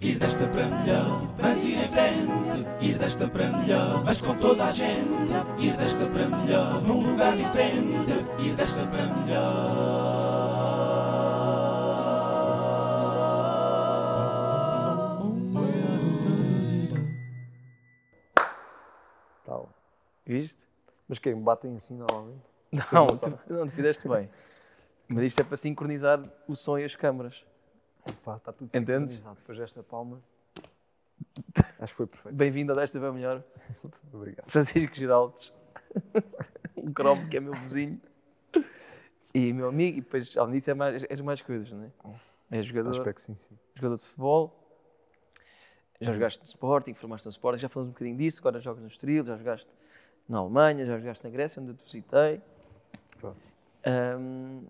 Ir desta para melhor, mas ir em frente. Ir desta para melhor, mas com toda a gente. Ir desta para melhor, num lugar diferente. Ir desta para melhor. Tal. Viste? Mas quem me batem assim normalmente? Não, tu, não, tu fizeste bem. mas isto é para sincronizar o som e as câmaras está tudo Entendes? Depois desta palma. Acho que foi perfeito. Bem-vindo a Desta Vai é Melhor, Obrigado. Francisco Giraldes, um cromo que é meu vizinho e meu amigo. E depois, além disso, é mais, és mais coisas, não é? És Acho jogador, é que sim, sim. jogador de futebol, já jogaste no Sporting, formaste no Sporting, já falamos um bocadinho disso. Agora jogas no Estoril, já jogaste na Alemanha, já jogaste na Grécia, onde eu te visitei. Claro. Ahm,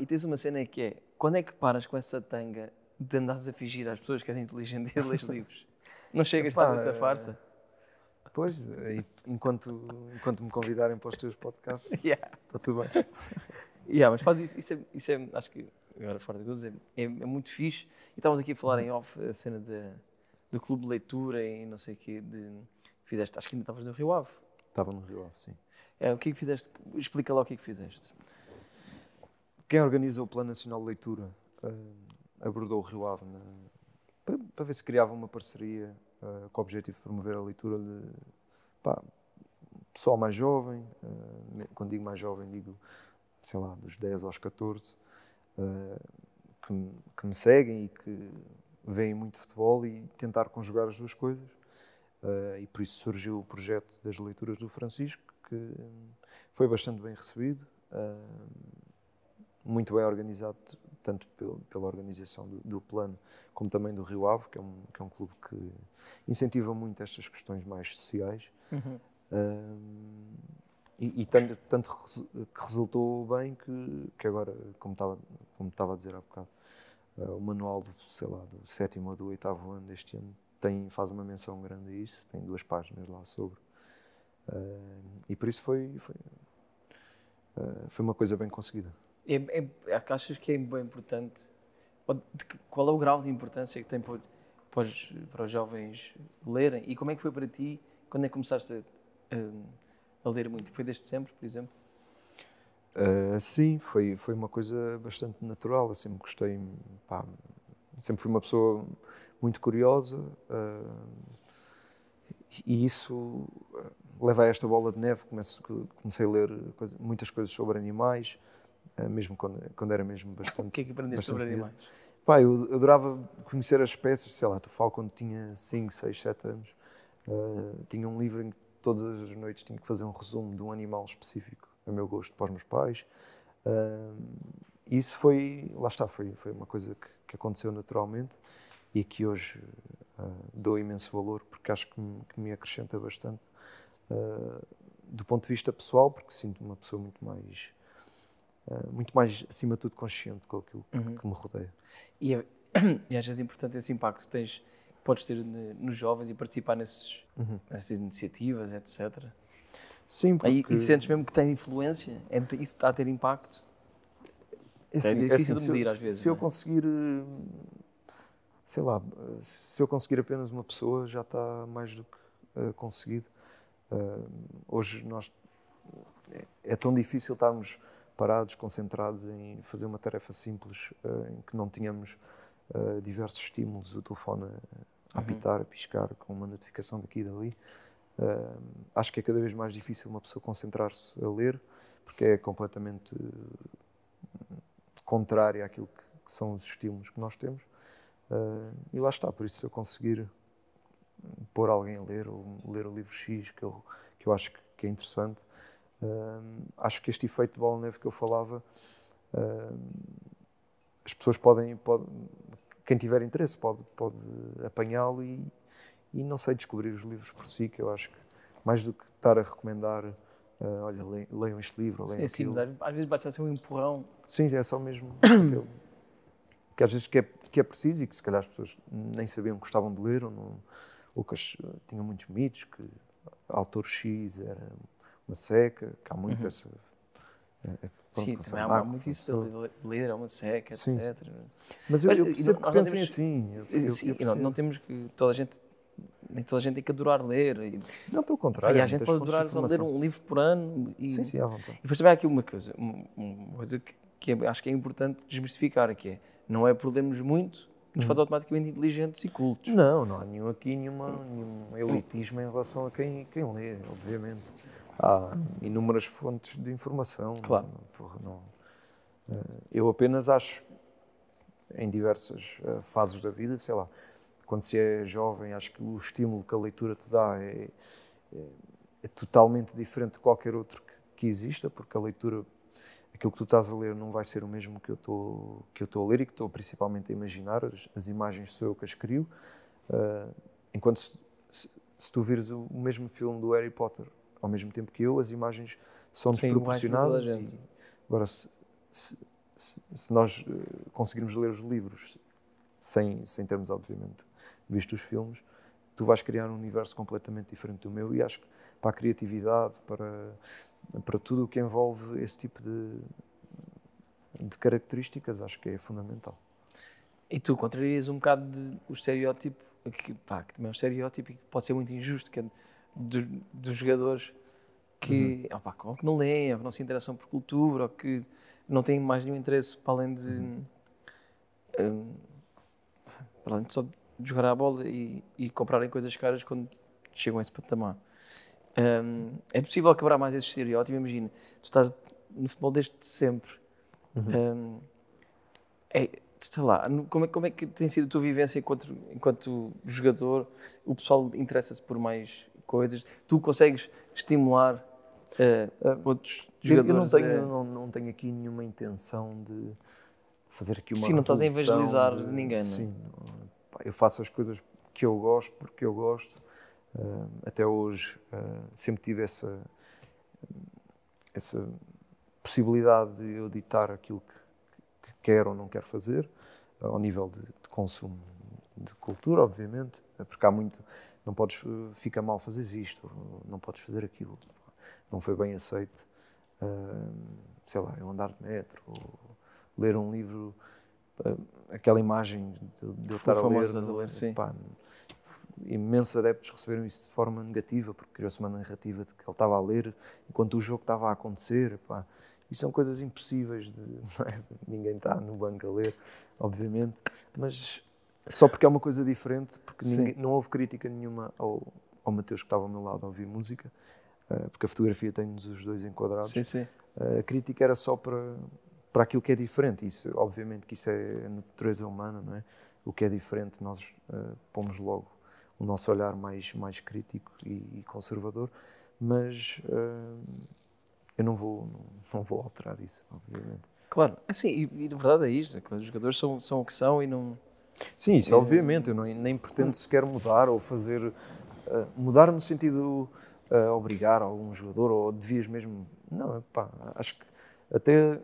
e tens uma cena que é quando é que paras com essa tanga de andares a fingir às pessoas que és inteligente e lês livros? Não chegas para essa farsa? Pois, enquanto, enquanto me convidarem para os teus podcasts, yeah. está tudo bem. Yeah, mas faz isso, isso é, isso é acho que agora fora de coisa, é, é, é, muito fixe. E estávamos aqui a falar em off a cena de, do clube de leitura e não sei o quê, de, fizeste, acho que ainda estavas no Rio Ave. Estava no Rio Ave, sim. É, o que é que fizeste? Explica lá o que é que fizeste. Quem organiza o Plano Nacional de Leitura uh, abordou o Rio Ave na, para, para, ver se criava uma parceria uh, com o objetivo de promover a leitura de pá, pessoal mais jovem. Uh, quando digo mais jovem, digo, sei lá, dos 10 aos 14, que, que, me seguem e que veem muito futebol e tentar conjugar as duas coisas. e por isso surgiu o projeto das leituras do Francisco, que um, foi bastante bem recebido. Uh, muito bem organizado, tanto pelo, pela organização do, do, plano como também do Rio Ave, que é um, que é um clube que incentiva muito estas questões mais sociais. Uhum. e, e tanto, tanto, que resultou bem que, que agora, como estava, como estava a dizer há bocado, uh, o manual do, sei lá, do sétimo ou do oitavo ano deste ano tem, faz uma menção grande a isso, tem duas páginas lá sobre. Uh, e por isso foi, foi, uh, foi uma coisa bem conseguida. É, é, é achas que é bem importante? qual é o grau de importância que tem para, para, os, para, os, jovens lerem? E como é que foi para ti quando é que começaste a, a, a ler muito? Foi desde sempre, por exemplo? Uh, sim, foi, foi uma coisa bastante natural. Eu sempre gostei, pá, sempre fui uma pessoa muito curiosa uh, e isso ah, leva a esta bola de neve. comecei a ler coisa, muitas coisas sobre animais. Eh, mesmo quando, quando era mesmo bastante. o que é que aprendeste sobre animais? Pá, eu adorava conhecer as espécies, sei lá, tu falo quando tinha 5, 6, 7 anos. Uh, tinha um livro em que todas as noites tinha que fazer um resumo de um animal específico, a meu gosto, para os meus pais. Uh, isso foi, lá está, foi, foi uma coisa que, que aconteceu naturalmente e que hoje uh, dou imenso valor porque acho que me, que me acrescenta bastante uh, do ponto de vista pessoal, porque sinto-me uma pessoa muito mais eh, muito mais, acima de tudo, consciente com aquilo uhum. que, que me rodeia. E, é, e achas é importante esse impacto que tens, podes ter nos jovens e participar nesses, uhum. nessas iniciativas, etc. Sim, porque... Aí, e sentes mesmo que tem influência? É, isso está a ter impacto? É, assim, é difícil assim, de medir eu, às vezes. Se né? eu é? conseguir eh, sei lá, se eu conseguir apenas uma pessoa já está mais do que uh, conseguido. Uh, hoje nós é, é, tão difícil estarmos parados, concentrados em fazer uma tarefa simples, eh, em que não tínhamos eh, diversos estímulos, o telefone a uhum. apitar, a piscar, com uma notificação daqui e dali. Eh, acho que é cada vez mais difícil uma pessoa concentrar-se a ler, porque é completamente contrária àquilo que, que, são os estímulos que nós temos. Uh, e lá está, por isso, se eu conseguir pôr alguém a ler, ou ler o livro X que eu, que eu acho que, que é interessante, Uh, acho que este efeito de bola de neve que eu falava, uh, as pessoas podem, pode, quem tiver interesse, pode, pode apanhá-lo e, e, não sei, descobrir os livros por si, que eu acho que mais do que estar a recomendar. Uh, olha, leiam este livro, leiam sim, aquilo. Sim, mas às vezes basta ser um empurrão. Sim, é só mesmo que às vezes que é, que é preciso e que se calhar as pessoas nem sabiam que gostavam de ler ou, não, ou que as, tinham muitos mitos, que autor X era uma seca, que há muito uhum. essa. É, eh, eh, Pronto, Sim, também há, muito isso de líder, é uma seca, sim, etc. Sim. Mas eu, eu percebo que pensem assim. Eu, eh, sim, eu não, não, temos que toda a gente, nem toda a gente tem que adorar ler. E, não, pelo contrário. E a gente pode adorar ler um livro por ano. E, sim, sim, à vontade. E depois também há aqui uma coisa, uma coisa que, que é, acho que é importante desmistificar, que é, não é por lermos muito nos uhum. faz automaticamente inteligentes e cultos. Não, não há nenhum aqui nenhuma, nenhum elitismo em relação a quem, quem lê, obviamente há inúmeras fontes de informação. Claro. Porra, não, eh, eu apenas acho, em diversas eh, fases da vida, sei lá, quando se é jovem, acho que o estímulo que a leitura te dá é, é, é totalmente diferente de qualquer outro que, que, exista, porque a leitura, aquilo que tu estás a ler não vai ser o mesmo que eu estou que eu estou a ler e que estou principalmente a imaginar. As, as, imagens sou eu que as crio. Uh, enquanto se, se, se tu vires o, o mesmo filme do Harry Potter ao mesmo tempo que eu, as imagens são desproporcionadas Sim, E, agora, se, se, se, nós eh, conseguirmos ler os livros sem, sem termos, obviamente, visto os filmes, tu vais criar um universo completamente diferente do meu e acho que para a criatividade, para, para tudo o que envolve esse tipo de, de características, acho que é fundamental. E tu contrarias um bocado de, o estereótipo, que, pá, que também é um estereótipo e que pode ser muito injusto, que é dos, dos jogadores que, uhum. opa, ou que não leem, ou que não se interessam por cultura, ou que não têm mais nenhum interesse para além de. Uhum. Um, para além de só jogar a bola e, e, comprarem coisas caras quando chegam a esse patamar. Um, é possível quebrar mais esse estereótipo? Imagina, tu estás no futebol desde sempre. Uhum. Um, é, sei lá, como é, como é, que tem sido a tua vivência enquanto, enquanto jogador? O pessoal interessa-se por mais coisas, tu consegues estimular uh, outros eu, jogadores? Eu não tenho, eh? não, não tenho aqui nenhuma intenção de fazer aqui uma Sim, não estás a evangelizar de, ninguém, não é? Sim, eu faço as coisas que eu gosto, porque eu gosto. Uh, até hoje uh, sempre tive essa, essa possibilidade de eu ditar aquilo que, que quero ou não quero fazer, ao nível de, de consumo de cultura, obviamente, porque há muito não podes, eh, fica mal fazer isto, não podes fazer aquilo, não foi bem aceito, uh, sei lá, eu andar de metro, ou ler um livro, eh, aquela imagem de, de eu estar a ler, a ler sim. Pá, imensos adeptos receberam isso de forma negativa, porque criou-se uma narrativa de que ele estava a ler enquanto o jogo estava a acontecer, pá. E são coisas impossíveis, de, é? ninguém está no banco a ler, obviamente, mas só porque é uma coisa diferente, porque ninguém, não houve crítica nenhuma ao, ao Mateus que estava ao meu lado a ouvir música, eh, porque a fotografia tem-nos os dois enquadrados. Sim, sim. Eh, a crítica era só para, para aquilo que é diferente. Isso, obviamente que isso é natureza humana, não é? O que é diferente nós uh, pomos logo o nosso olhar mais, mais crítico e, e conservador, mas uh, eu não vou, não, não, vou alterar isso, obviamente. Claro, assim, e, e na verdade é isso, é os jogadores são, são o que são e não Sim, isso é... Eh, obviamente, eu não, nem pretendo sequer mudar ou fazer. Uh, mudar no sentido uh, obrigar algum jogador ou devias mesmo. Não, é pá, acho que até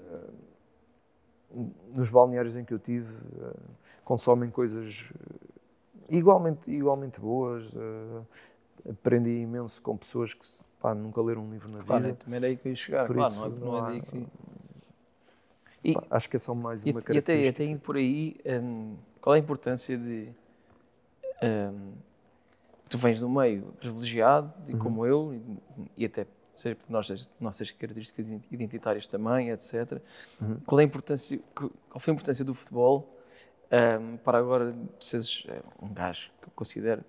uh, nos balneários em que eu tive uh, consomem coisas igualmente, igualmente boas. aprendi imenso com pessoas que pá, nunca leram um livro na claro, vida. Também é aí que eu ia chegar, por claro, isso, não é, não é daí que. E, acho que é só mais e, uma característica. E até, até indo por aí. Um qual é a importância de. Um, ehm, tu vens do meio privilegiado, de, uhum. como eu, e, e até seja por nossas, nossas características identitárias também, etc. Uhum. Qual, é a importância, qual foi a importância do futebol um, ehm, para agora seres eh, um gajo que eu considero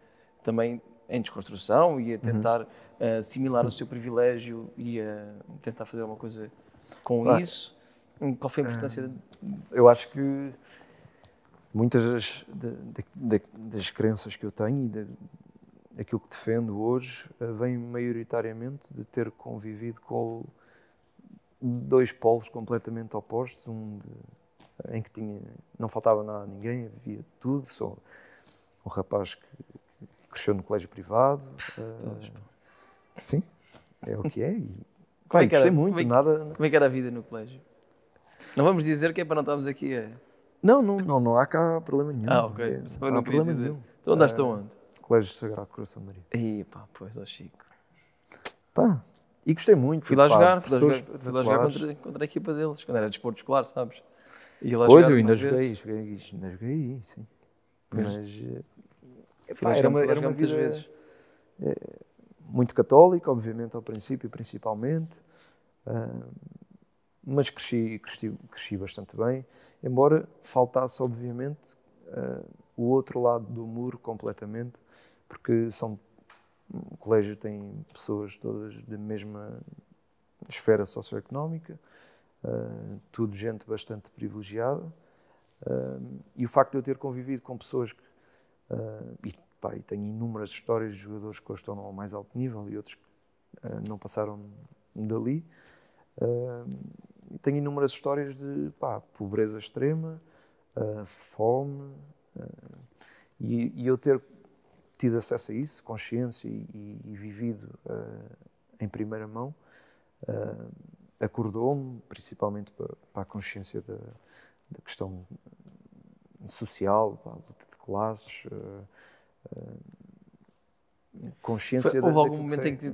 também em desconstrução e a uhum. tentar eh, uhum. assimilar uhum. o seu privilégio e a tentar fazer alguma coisa com claro. isso? Hum, qual foi a importância? de... Hum, eu acho que muitas das, das, crenças que eu tenho e daquilo aquilo que defendo hoje eh, vem maioritariamente de ter convivido com dois polos completamente opostos, um de, em que tinha, não faltava nada a ninguém, havia tudo, sou um rapaz que, que cresceu no colégio privado. Pois, uh, sim, é o que é. E, como é que era, muito, como é que, nada... como é que era a vida no colégio? Não vamos dizer que é para não estarmos aqui a... Não, não, não, não há cá problema nenhum. Ah, ok. É, Pensava é, não, não dizer. Nenhum. Tu andaste é, onde? Colégio de Sagrado Coração de Maria. E pá, pois, ó Chico. Pá, e gostei muito. Fui lá pá, jogar, fui lá jogar, fui lá jogar contra, contra, a equipa deles, quando era desporto de escolar, sabes? E lá pois, eu ainda joguei, joguei, ainda joguei, sim. Mas, eh, pá, era, uma, era muitas vida, vezes. É, muito católico, obviamente, ao princípio, principalmente. Uh, mas cresci, cresci, cresci bastante bem, embora faltasse, obviamente, uh, o outro lado do muro completamente, porque são, o colégio tem pessoas todas da mesma esfera socioeconómica, uh, tudo gente bastante privilegiada, uh, e o facto de eu ter convivido com pessoas que, e, pá, e tenho inúmeras histórias de jogadores que hoje estão ao mais alto nível e outros que não passaram dali, tenho inúmeras histórias de pá, pobreza extrema, uh, fome, uh, e, e, eu ter tido acesso a isso, consciência e, e vivido uh, em primeira mão, acordou-me, principalmente para, para, a consciência da, da questão social, a luta tipo de classes. consciência Foi, Houve algum momento em que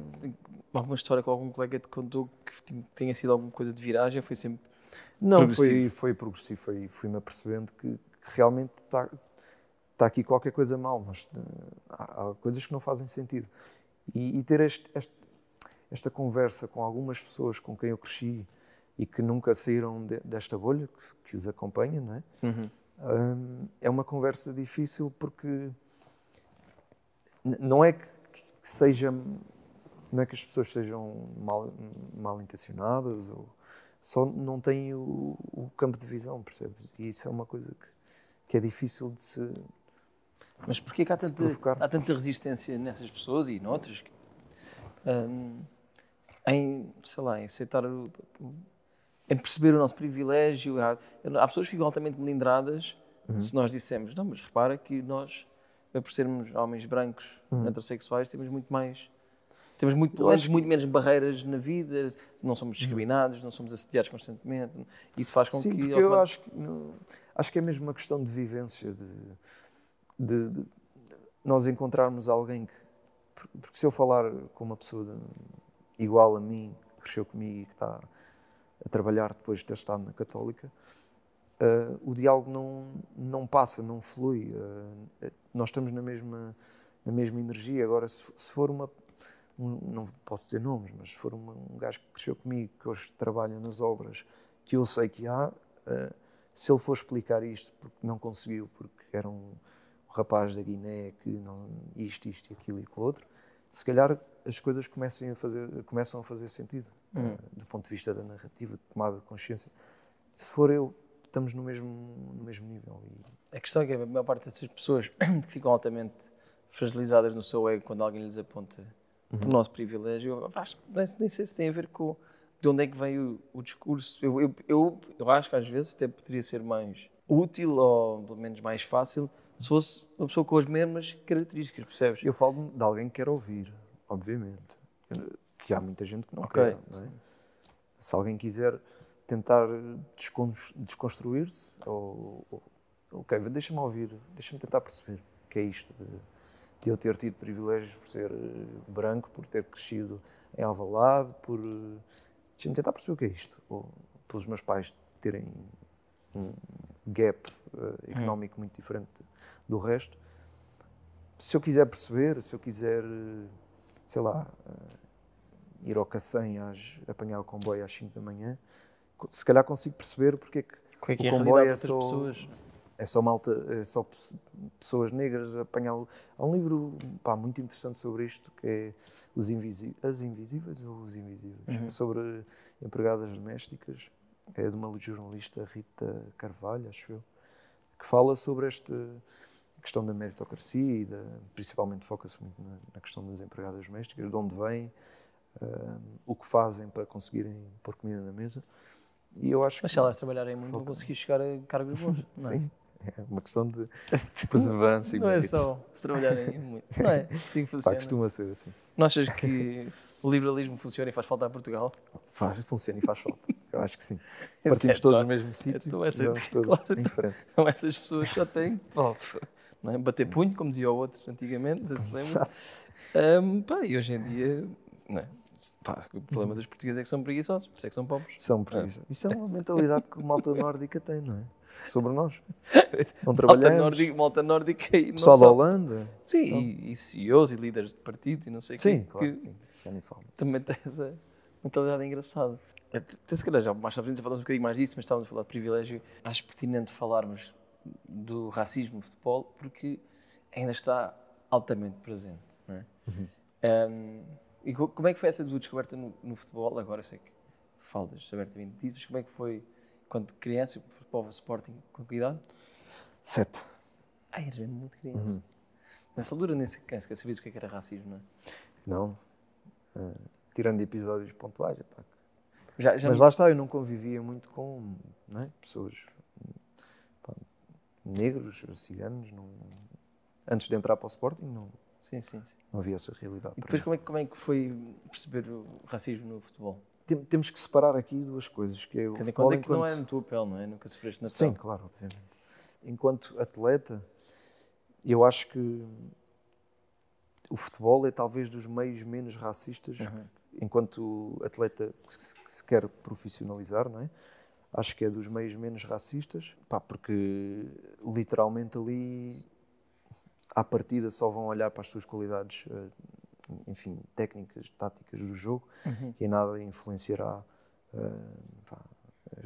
alguma história com algum colega de condutor que tenha sido alguma coisa de viragem? Foi sempre Não, foi, foi progressivo. Foi, fui-me apercebendo que, que realmente está tá aqui qualquer coisa mal. Mas, eh, há, há, coisas que não fazem sentido. E, e ter este, este, esta conversa com algumas pessoas com quem eu cresci e que nunca saíram de, desta bolha que, que, os acompanha, não é? Uhum. Um, é uma conversa difícil porque não é que, que seja não é que as pessoas sejam mal, mal intencionadas, ou só não têm o, o campo de visão, percebes? E isso é uma coisa que, que é difícil de se. Mas porquê que há, tanta, há tanta resistência nessas pessoas e noutras? Um, em, sei lá, em aceitar. O, em perceber o nosso privilégio. Há, há pessoas que ficam altamente melindradas uhum. se nós dissermos não, mas repara que nós, por sermos homens brancos uhum. heterossexuais, temos muito mais temos muito, muito menos barreiras na vida, não somos hum. discriminados, não somos assediados constantemente. Isso faz com Sim, que. Eu acho que, não, acho que é mesmo uma questão de vivência, de, de, de nós encontrarmos alguém que. Porque se eu falar com uma pessoa de, igual a mim, que cresceu comigo e que está a trabalhar depois de ter estado na Católica, uh, o diálogo não, não passa, não flui. Uh, nós estamos na mesma, na mesma energia. Agora, se, se for uma, não posso dizer nomes, mas se for um, um gajo que cresceu comigo, que hoje trabalha nas obras, que eu sei que há, uh, se ele for explicar isto, porque não conseguiu, porque era um, rapaz da Guiné que não, isto, isto e aquilo e aquilo outro, se calhar as coisas começam a fazer, começam a fazer sentido, eh, uhum. uh, do ponto de vista da narrativa, de tomada de consciência. Se for eu, estamos no mesmo, no mesmo nível. E... A questão é que a maior parte dessas pessoas que ficam altamente fragilizadas no seu ego quando alguém lhes aponta uhum. nosso privilégio. Acho, nem sei se tem a ver com de onde é que vem o, o discurso. Eu, eu, eu, eu, acho que às vezes até poderia ser mais útil ou pelo menos mais fácil se fosse uma pessoa com as mesmas características, percebes? Eu falo de alguém que quer ouvir, obviamente. Que há muita gente que não okay, quer. Não é? Se alguém quiser tentar desconstruir-se, ou, ou ok, deixa-me ouvir, deixa-me tentar perceber o que é isto. De, de eu ter tido privilégios por ser eh, branco, por ter crescido em Alvalade, por... Eh, deixa-me tentar perceber o que é isto. Ou pelos meus pais terem um gap uh, económico hum. muito diferente do resto. Se eu quiser perceber, se eu quiser, sei lá, uh, ir ao Cacém às, apanhar o comboio às 5 da manhã, se calhar consigo perceber porque é que, é que é o comboio é, é só... Pessoas? é só malta, é só pessoas negras apanhar. Há um livro pá, muito interessante sobre isto que é os invisíveis, As Invisíveis ou Os Invisíveis, uhum. É sobre empregadas domésticas, é de uma jornalista Rita Carvalho, acho eu, que fala sobre esta questão da meritocracia e da, principalmente foca-se muito na, na, questão das empregadas domésticas, de onde vêm, uh, o que fazem para conseguirem pôr comida na mesa. E eu acho Mas que, se elas trabalharem muito, vão conseguir chegar a cargos bons. É? Sim. É uma questão de perseverança e Não é só se trabalharem muito. Não é? Sim, funciona. Pá, costuma ser assim. Não achas que o liberalismo funciona e faz falta a Portugal? Faz, funciona e faz falta. Eu acho que sim. É Partimos é, todos do então, mesmo sítio então, e é vamos todos claro, em frente. Então essas pessoas só têm... não é? Bater punho, como dizia o outro antigamente, se lembra. Um, pá, e hoje em dia... Não é? Pá, o problema uhum. dos portugueses é que são preguiçosos, é que são pobres. São preguiçosos. Ah. Isso é uma mentalidade que o malta nórdica tem, não é? sobre nós. Não trabalhamos. Malta nórdica, malta nórdica e Pessoal só. da Holanda. Sim, então. e, e CEOs e líderes de partidos e não sei o que. Claro, que sim, claro. Também sim. tem essa mentalidade engraçada. Até se calhar já mais à frente já falamos um bocadinho mais disso, mas estávamos a falar de privilégio. Acho pertinente falarmos do racismo no futebol porque ainda está altamente presente. Não é? Uhum. Um, e como é que foi essa descoberta no, no futebol? Agora sei que faltas abertamente disso, mas como é que foi quando criança, eu para o Sporting com cuidado? Sete. Ai, era muito criança. Uhum. Nessa altura nem sequer sabia o é que era racismo, não é? Não. Uh, tirando episódios pontuais, pá. Já, já Mas me... lá está, eu não convivia muito com é? pessoas pá, negros, ciganos. Não... Antes de entrar para o Sporting, não, sim, sim, sim. não havia essa realidade. E depois, como é, como é que foi perceber o racismo no futebol? tem, temos que separar aqui duas coisas, que é o Tendo futebol é que enquanto... não é na tua pele, não é? Nunca sofreste na Sim, pele. Sim, claro, obviamente. Enquanto atleta, eu acho que o futebol é talvez dos meios menos racistas, uhum. enquanto atleta que se, que se, quer profissionalizar, não é? Acho que é dos meios menos racistas, pá, porque literalmente ali à partida só vão olhar para as suas qualidades uh, enfim, técnicas, táticas do jogo uhum. e nada influenciará uh, pá,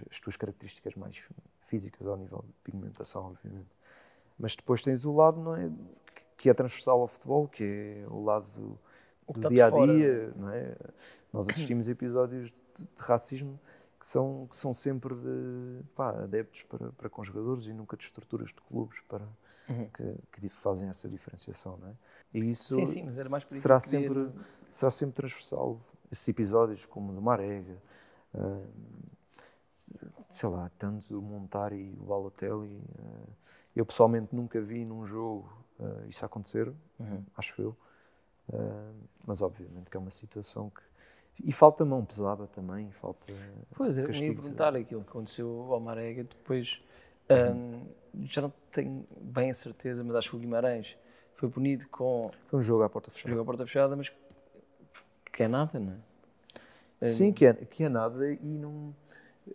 as tuas características mais físicas ao nível de pigmentação, obviamente. Mas depois tens o lado não é, que é transversal ao futebol, que é o lado do, o dia a dia. Não é? Nós assistimos episódios de, de, de, racismo que são, que são sempre de pá, adeptos para, para conjugadores e nunca de estruturas de clubes para uhum. que, que, fazem essa diferenciação, não é? E isso sim, sim, será, que sempre, querer... será sempre transversal. Esses episódios como de Marega, uh, sei lá, tanto o Montari, o Balotelli. Uh, eu pessoalmente nunca vi num jogo uh, isso acontecer, uhum. acho eu. mas obviamente que é uma situação que e falta mão pesada também, falta. Pois é, eu ia perguntar aquilo que aconteceu ao Marega depois. Uhum. já não tenho bem a certeza, mas acho que o Guimarães foi punido com. Foi um jogo à porta fechada. Jogo à porta fechada, mas que é nada, não é? Sim, que é, que é nada e não.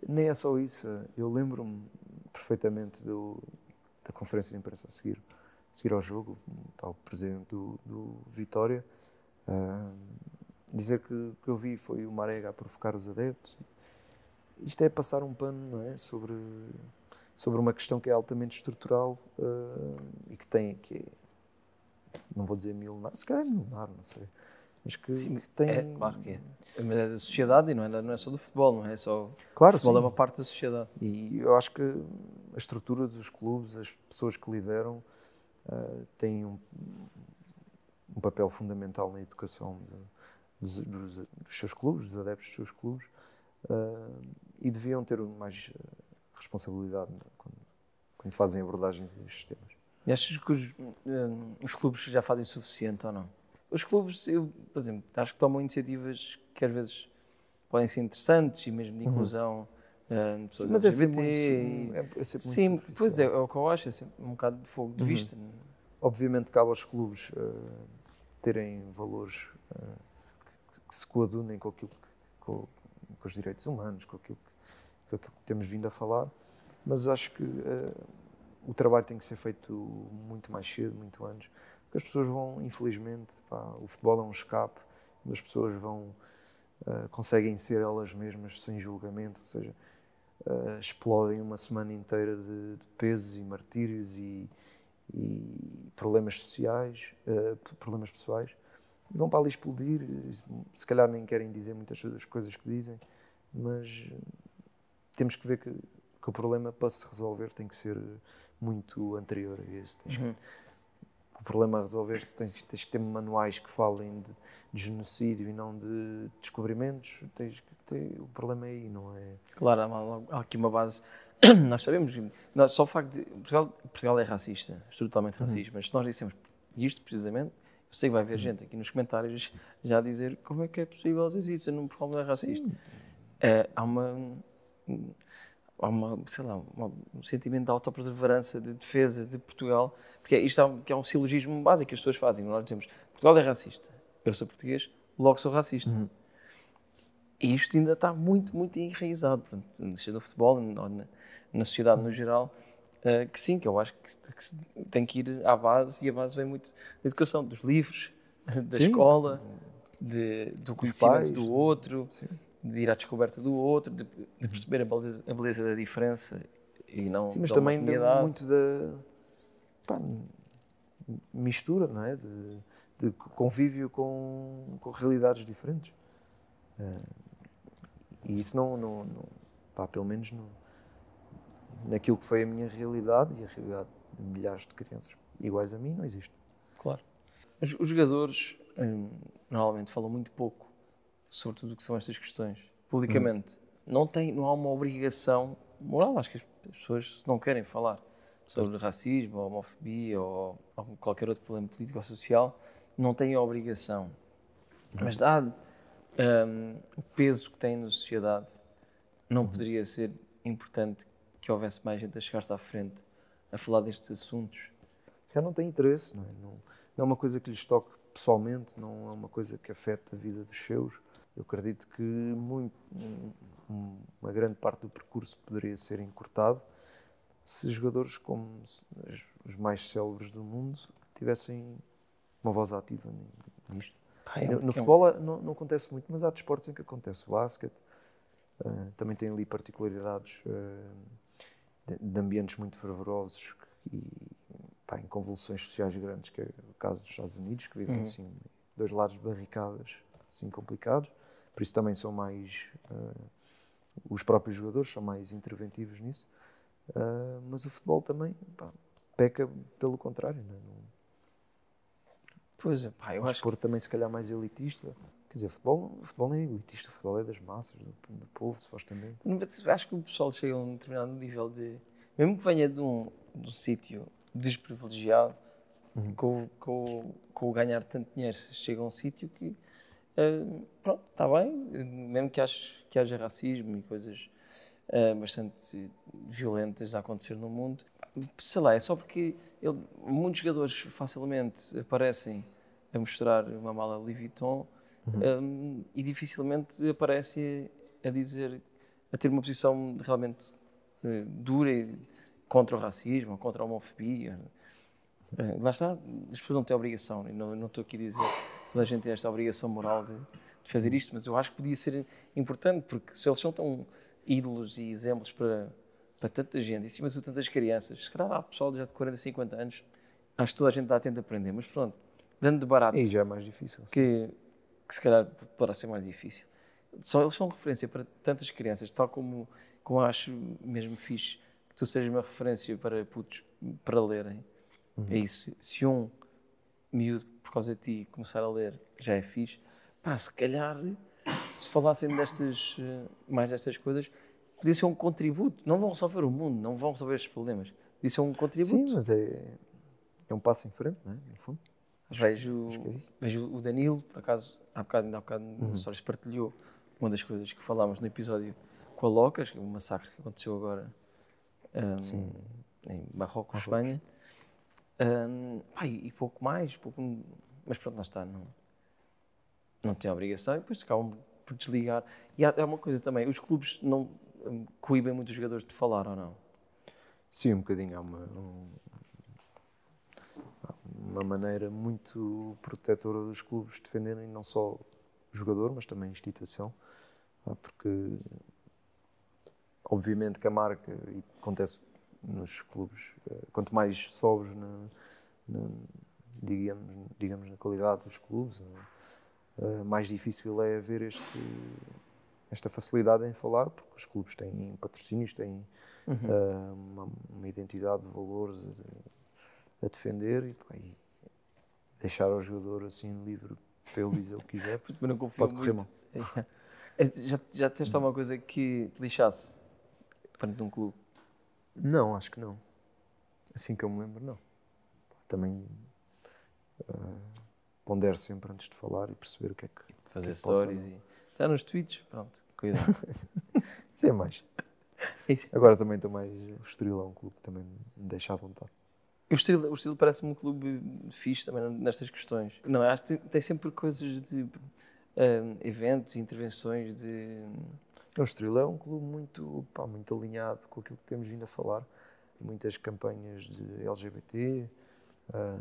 Nem é só isso. Eu lembro-me perfeitamente do, da conferência de imprensa a seguir, a seguir ao jogo, o presidente do, do Vitória, uh, dizer que o que eu vi foi o Marega a provocar os adeptos. Isto é passar um pano, não é? Sobre sobre uma questão que é altamente estrutural uh, e que tem, que é, não vou dizer milenar, se calhar é milenar, não sei, mas que, sim, que tem... É, claro que é, mas é da sociedade e não é, não é só do futebol, não é só... Claro, o futebol é sim. é uma parte da sociedade. E eu acho que a estrutura dos clubes, as pessoas que lideram, uh, têm um, um, papel fundamental na educação de, dos, dos, seus clubes, dos adeptos dos seus clubes, uh, e deviam ter mais responsabilidade né, quando, quando fazem abordagens destes temas. E achas que os, um, eh, os clubes já fazem o suficiente ou não? Os clubes, eu, por exemplo, acho que tomam iniciativas que às vezes podem ser interessantes e mesmo de uhum. inclusão uhum. uh, pessoas mas LGBT. É sempre muito, é, é sempre sim, pois é, é o que eu acho, é sempre um bocado de fogo de uhum. vista. Né? Obviamente cabe aos clubes uh, terem valores uh, que, que, se coadunem com aquilo que, com, com os direitos humanos, com aquilo que é aquilo que temos vindo a falar, mas acho que uh, o trabalho tem que ser feito muito mais cedo, muito antes, porque as pessoas vão, infelizmente, pá, o futebol é um escape, as pessoas vão, uh, conseguem ser elas mesmas sem julgamento, ou seja, uh, explodem uma semana inteira de, de pesos e martírios e, e problemas sociais, problemas pessoais, e vão para ali explodir, se calhar nem querem dizer muitas das coisas que dizem, mas temos que ver que, que, o problema, para se resolver, tem que ser eh, muito anterior a esse. Uhum. Que, o problema a resolver-se tens, tens, que ter manuais que falem de, de genocídio e não de descobrimentos. Tens que ter, o problema é aí, não é? Claro, há aqui uma base nós sabemos, nós, só o facto de. Portugal, Portugal é racista, estruturalmente uhum. racista, uhum. mas se nós dissemos isto precisamente, eu sei que vai haver uhum. gente aqui nos comentários já a dizer como é que é possível dizer isso, num problema é racista. Uh, há uma há uma, sei lá, uma, um sentimento de autopreservança, de defesa de Portugal, porque é, isto é, que é um silogismo básico que as pessoas fazem. Nós dizemos, Portugal é racista. Eu sou português, logo sou racista. Uhum. E isto ainda está muito, muito enraizado, seja no futebol, na, na sociedade no geral, uh, que sim, que eu acho que, que, tem que ir à base, e a base vem muito da educação, dos livros, da sim, escola, de, do conhecimento pais, do outro. Sim de ir à descoberta do outro, de, de uhum. perceber a beleza, a beleza, da diferença e não Sim, mas também muito da pá, mistura, não é? De, de convívio com, com, realidades diferentes. Eh, e isso não, não, não pá, pelo menos no naquilo que foi a minha realidade e a realidade de milhares de crianças iguais a mim, não existe. Claro. Os, os jogadores hum, normalmente falam muito pouco sobre tudo o que são estas questões, publicamente. Hum. Não, tem, não há uma obrigação moral, acho que as pessoas não querem falar sobre racismo, ou homofobia ou qualquer outro problema político ou social, não têm a obrigação. Uhum. Mas dado um, o peso que tem na sociedade, não uhum. poderia ser importante que houvesse mais gente a chegar-se à frente a falar destes assuntos? Já não tem interesse, não é? Não, não é uma coisa que lhes toque pessoalmente, não é uma coisa que afeta a vida dos seus eu acredito que muito, uma grande parte do percurso poderia ser encurtado se jogadores como os mais célebres do mundo tivessem uma voz ativa nisto. É, é um no, futebol não, não, acontece muito, mas há desportos em que acontece. O basquete uh, também tem ali particularidades uh, de, de, ambientes muito fervorosos e pá, em convulsões sociais grandes, que é o caso dos Estados Unidos, que vivem uhum. assim, dois lados de barricadas assim complicados. Por isso também são mais. Uh, os próprios jogadores são mais interventivos nisso. Uh, mas o futebol também pá, peca pelo contrário. Não é? Pois é, pá, eu mas acho. Por que... também, se calhar, mais elitista. Quer dizer, o futebol, futebol não é elitista, o futebol é das massas, do, do povo, supostamente. Acho que o pessoal chega a um determinado nível de. Mesmo que venha de um, de um sítio desprivilegiado, uhum. com, com, com ganhar tanto dinheiro, chega a um sítio que ah, pronto, está bem, mesmo que, que haja racismo e coisas uh, bastante violentas a acontecer no mundo, sei lá, é só porque ele, muitos jogadores facilmente aparecem a mostrar uma mala Louis Vuitton uhum. um, ah, e dificilmente aparece a dizer, a ter uma posição realmente uh, dura e, contra o racismo, contra a homofobia. Uh, lá está, as pessoas não têm obrigação, não, não estou aqui a dizer toda a gente tem esta obrigação moral de, de, fazer isto, mas eu acho que podia ser importante, porque se eles são tão ídolos e exemplos para, para tanta gente, e cima de tantas crianças, se calhar há pessoal já de 40, 50 anos, acho que toda a gente dá tempo de aprender, mas pronto, dando de barato. E já é mais difícil. Que, que se calhar poderá ser mais difícil. Só eles são referência para tantas crianças, tal como, como acho mesmo fixe que tu sejas uma referência para putos para lerem. Uhum. É isso. Se um miúdo, por causa de ti, começar a ler, já é fixe. Pá, se calhar, se falassem destas, eh, mais destas coisas, podia ser um contributo. Não vão resolver o mundo, não vão resolver estes problemas. Isso é um contributo. Sim, mas é, é um passo em frente, né no fundo. Acho, vejo, acho é vejo o Danilo, por acaso, há bocado, ainda há bocado, uhum. Stories partilhou uma das coisas que falámos no episódio com a Locas, que é um massacre que aconteceu agora um, ehm, em Marrocos, Marrocos. Espanha. Um, e pouco mais, pouco, mas pronto, lá está, não, não tem obrigação e depois acabam por desligar. E há, há uma coisa também, os clubes não um, coíbem muito os jogadores de falar ou não? Sim, um bocadinho, há uma, um, uma maneira muito protetora dos clubes defenderem não só o jogador, mas também a instituição, porque obviamente que a marca, e acontece nos clubes, eh, quanto mais sobres na, na, digamos, digamos na qualidade dos clubes, eh, mais difícil é haver este, esta facilidade em falar, porque os clubes têm patrocínios, têm uhum. Eh, uma, uma, identidade de valores a, a defender e, pá, e, deixar o jogador assim livre para ele dizer o que quiser, pode correr muito. É, já, já disseste alguma coisa que te lixasse perante um clube? Não, acho que não. Assim que eu me lembro, não. Também uh, pondero sempre antes de falar e perceber o que é que. Fazer que é stories e. Já nos tweets, pronto, cuidado. Isso é mais. Agora também estou mais. O Estrela é um clube que também me deixa à vontade. O Estrela, o Estrela parece-me um clube fixe também nestas questões. Não, acho que tem sempre coisas de uh, eventos, intervenções de o é Estrela é um clube muito, pá, muito alinhado com aquilo que temos vindo a falar. Muitas campanhas de LGBT. Uh... Ah,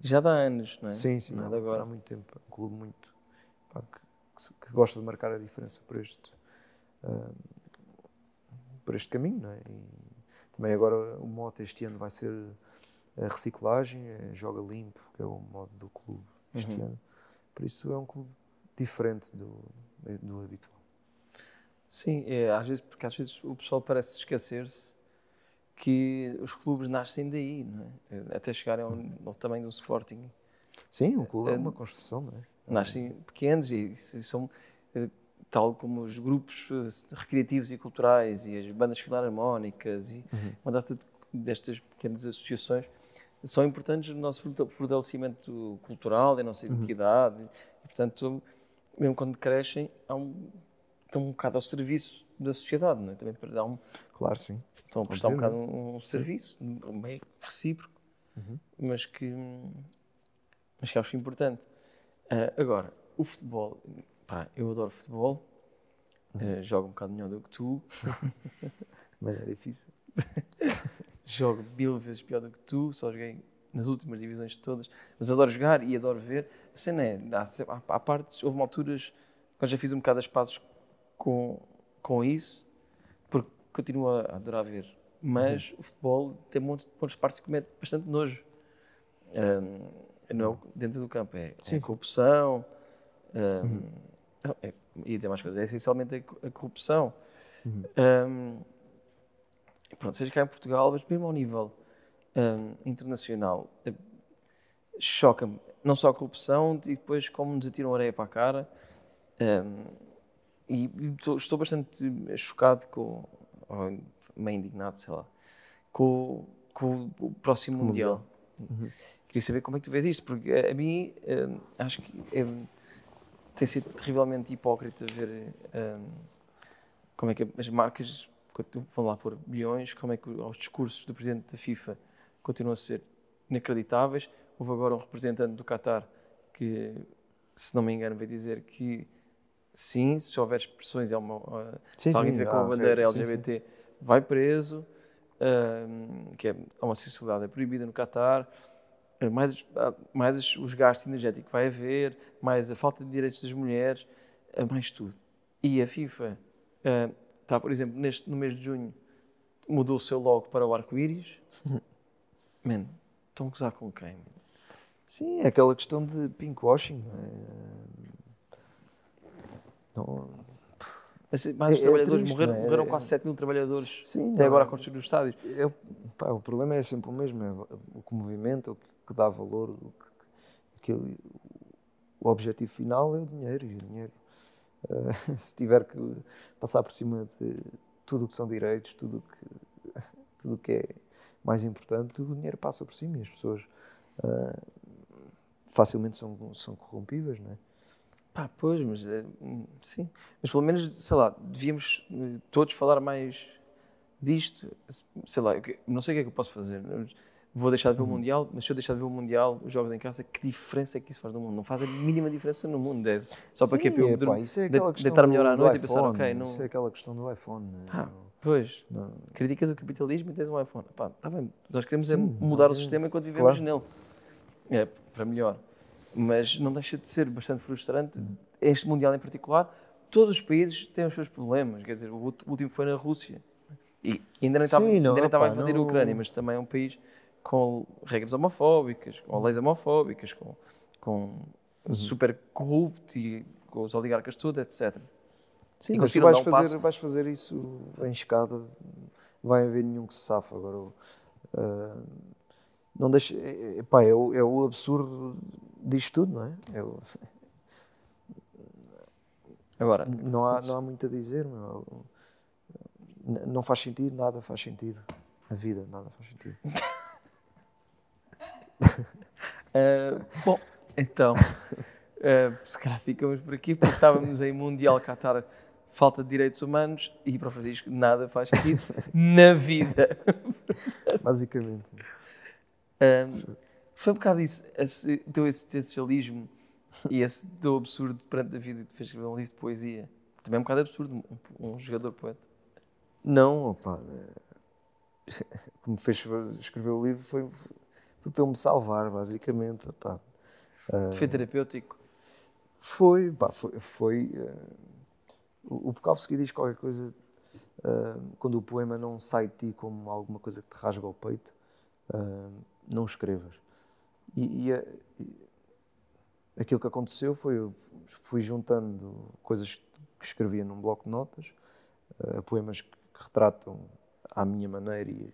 Já dá anos, não é? Sim, sim. Nada é há, agora. Há muito tempo. É um clube muito. Pá, que, que, gosta de marcar a diferença por este. Uh, por este caminho, não é? E também agora o mote este ano vai ser a reciclagem, joga limpo, que é o modo do clube este uhum. ano. Por isso é um clube diferente do, do habitual. Sim, é, às vezes, porque às vezes o pessoal parece esquecer-se que os clubes nascem daí, é? é? até chegarem ao, uhum. ao, tamanho do Sporting. Sim, um clube é, é uma construção, não é? Nascem pequenos e são, é, tal como os grupos eh, recreativos e culturais e as bandas filarmónicas e uhum. uma data de, destas pequenas associações, são importantes no nosso fortalecimento cultural, da nossa uhum. identidade. Uhum. E, portanto, mesmo quando crescem, há um estão um bocado ao serviço da sociedade, não é? Também para dar um. Claro, sim. Estão a prestar um bocado um, um serviço, meio recíproco, uhum. mas que. Mas que acho importante. Uh, agora, o futebol. Pá, eu adoro futebol. Uhum. Uh, jogo um bocado melhor do que tu. mas é difícil. jogo mil vezes pior do que tu, só joguei nas últimas divisões todas, mas adoro jogar e adoro ver. A cena é, há, há partes, houve alturas, quando já fiz um bocado as passos com, com isso, porque continuo a adorar ver. Mas uhum. o futebol tem muitos, de parte que mete é bastante nojo. Um, não é dentro do campo, é, é corrupção. Um, uhum. é, ia dizer mais coisas, é essencialmente a, corrupção. Uhum. Um, pronto, seja cá em Portugal, mas mesmo ao nível um, internacional, eh, choca-me não só a corrupção e depois como nos atiram areia para a cara. Um, e estou, estou bastante eh, chocado com, ou meio indignado, sei lá, com, com o próximo com Mundial. mundial. Uhum. Queria saber como é que tu vês isso, porque a, eh, a mim um, eh, acho que é, tem sido terrivelmente hipócrita ver um, como é que as marcas vão lá por bilhões, como é que os discursos do presidente da FIFA continuam a ser inacreditáveis. Houve agora um representante do Qatar que, se não me engano, veio dizer que sim, se houver expressões, é uma, uh, sim, se alguém tiver com a ah, bandeira LGBT, sim, sim. vai preso, uh, que é, a homossexualidade é proibida no Catar, uh, mais, mais os gastos energéticos vai haver, mais a falta de direitos das mulheres, mais tudo. E a FIFA está, por exemplo, neste, no mês de junho, mudou o seu logo para o arco-íris. Mano, estão a gozar com quem? Sim, é aquela questão de pinkwashing. É? Mas, é, os é trabalhadores é triste, morreram, é? morreram quase 7 mil trabalhadores Sim, até não, é? agora a construir os estádios. Pá, o problema é sempre o mesmo, o que movimenta, o que, dá valor, o, que, aquele, o objetivo final é o dinheiro, e o dinheiro Uh, se tiver que passar por cima de tudo o que são direitos, tudo que, o que é mais importante, o dinheiro passa por cima e as pessoas uh, facilmente são, são corrompíveis, não é? Pá, pois, mas eh, sim. Mas pelo menos, sei lá, devíamos eh, todos falar mais disto. Sei lá, não sei o que é que eu posso fazer. Vou deixar de ver o uhum. Mundial, mas se eu deixar de ver o Mundial, os jogos em casa, que diferença é que isso faz no mundo? Não faz a mínima diferença no mundo. É só sim, para que é para eu pá, isso é deitar melhor à noite iPhone, e pensar, ok, não. Isso é aquela questão do iPhone. Ah, pois, não. criticas o capitalismo e tens um iPhone. Pá, tá bem, nós queremos é sim, é mudar o sistema enquanto vivemos claro. nele. É, para melhor. Mas não deixa de ser bastante frustrante, este Mundial em particular, todos os países têm os seus problemas, quer dizer, o último foi na Rússia, e ainda não estava, Sim, não, ainda estava a invadir não... a Ucrânia, mas também é um país com regras homofóbicas, com leis homofóbicas, com, com uhum. super corrupto e com os oligarcas tudo, etc. Sim, e mas vais, um fazer, vais fazer isso em escada, não vai haver nenhum que se safa. Agora, uh, não deixa. É, é, Pá, é, o, é o absurdo disto tudo, não é? é Agora, não há, não há muito a dizer, meu. Não faz sentido, nada faz sentido. A vida, nada faz sentido. uh, bom, então, uh, se calhar ficamos por aqui, porque estávamos em Mundial Qatar, falta de direitos humanos, e para o Francisco, nada faz sentido na vida. Basicamente foi um bocado isso, esse, então esse existencialismo e esse do absurdo perante a vida e fez escrever um livro de poesia. Também é um bocado absurdo, um, um jogador poeta. Não, opa. Eh, o me fez escrever o livro foi, foi para eu me salvar, basicamente. Opa. Ah, foi terapêutico? Foi, pá, foi. foi uh, o Bukowski diz qualquer coisa uh, quando o poema não sai de ti como alguma coisa que te rasga o peito. Uh, não escrevas. E, e, aquilo que aconteceu foi eu fui juntando coisas que escrevia num bloco de notas, uh, poemas que, que, retratam à minha maneira e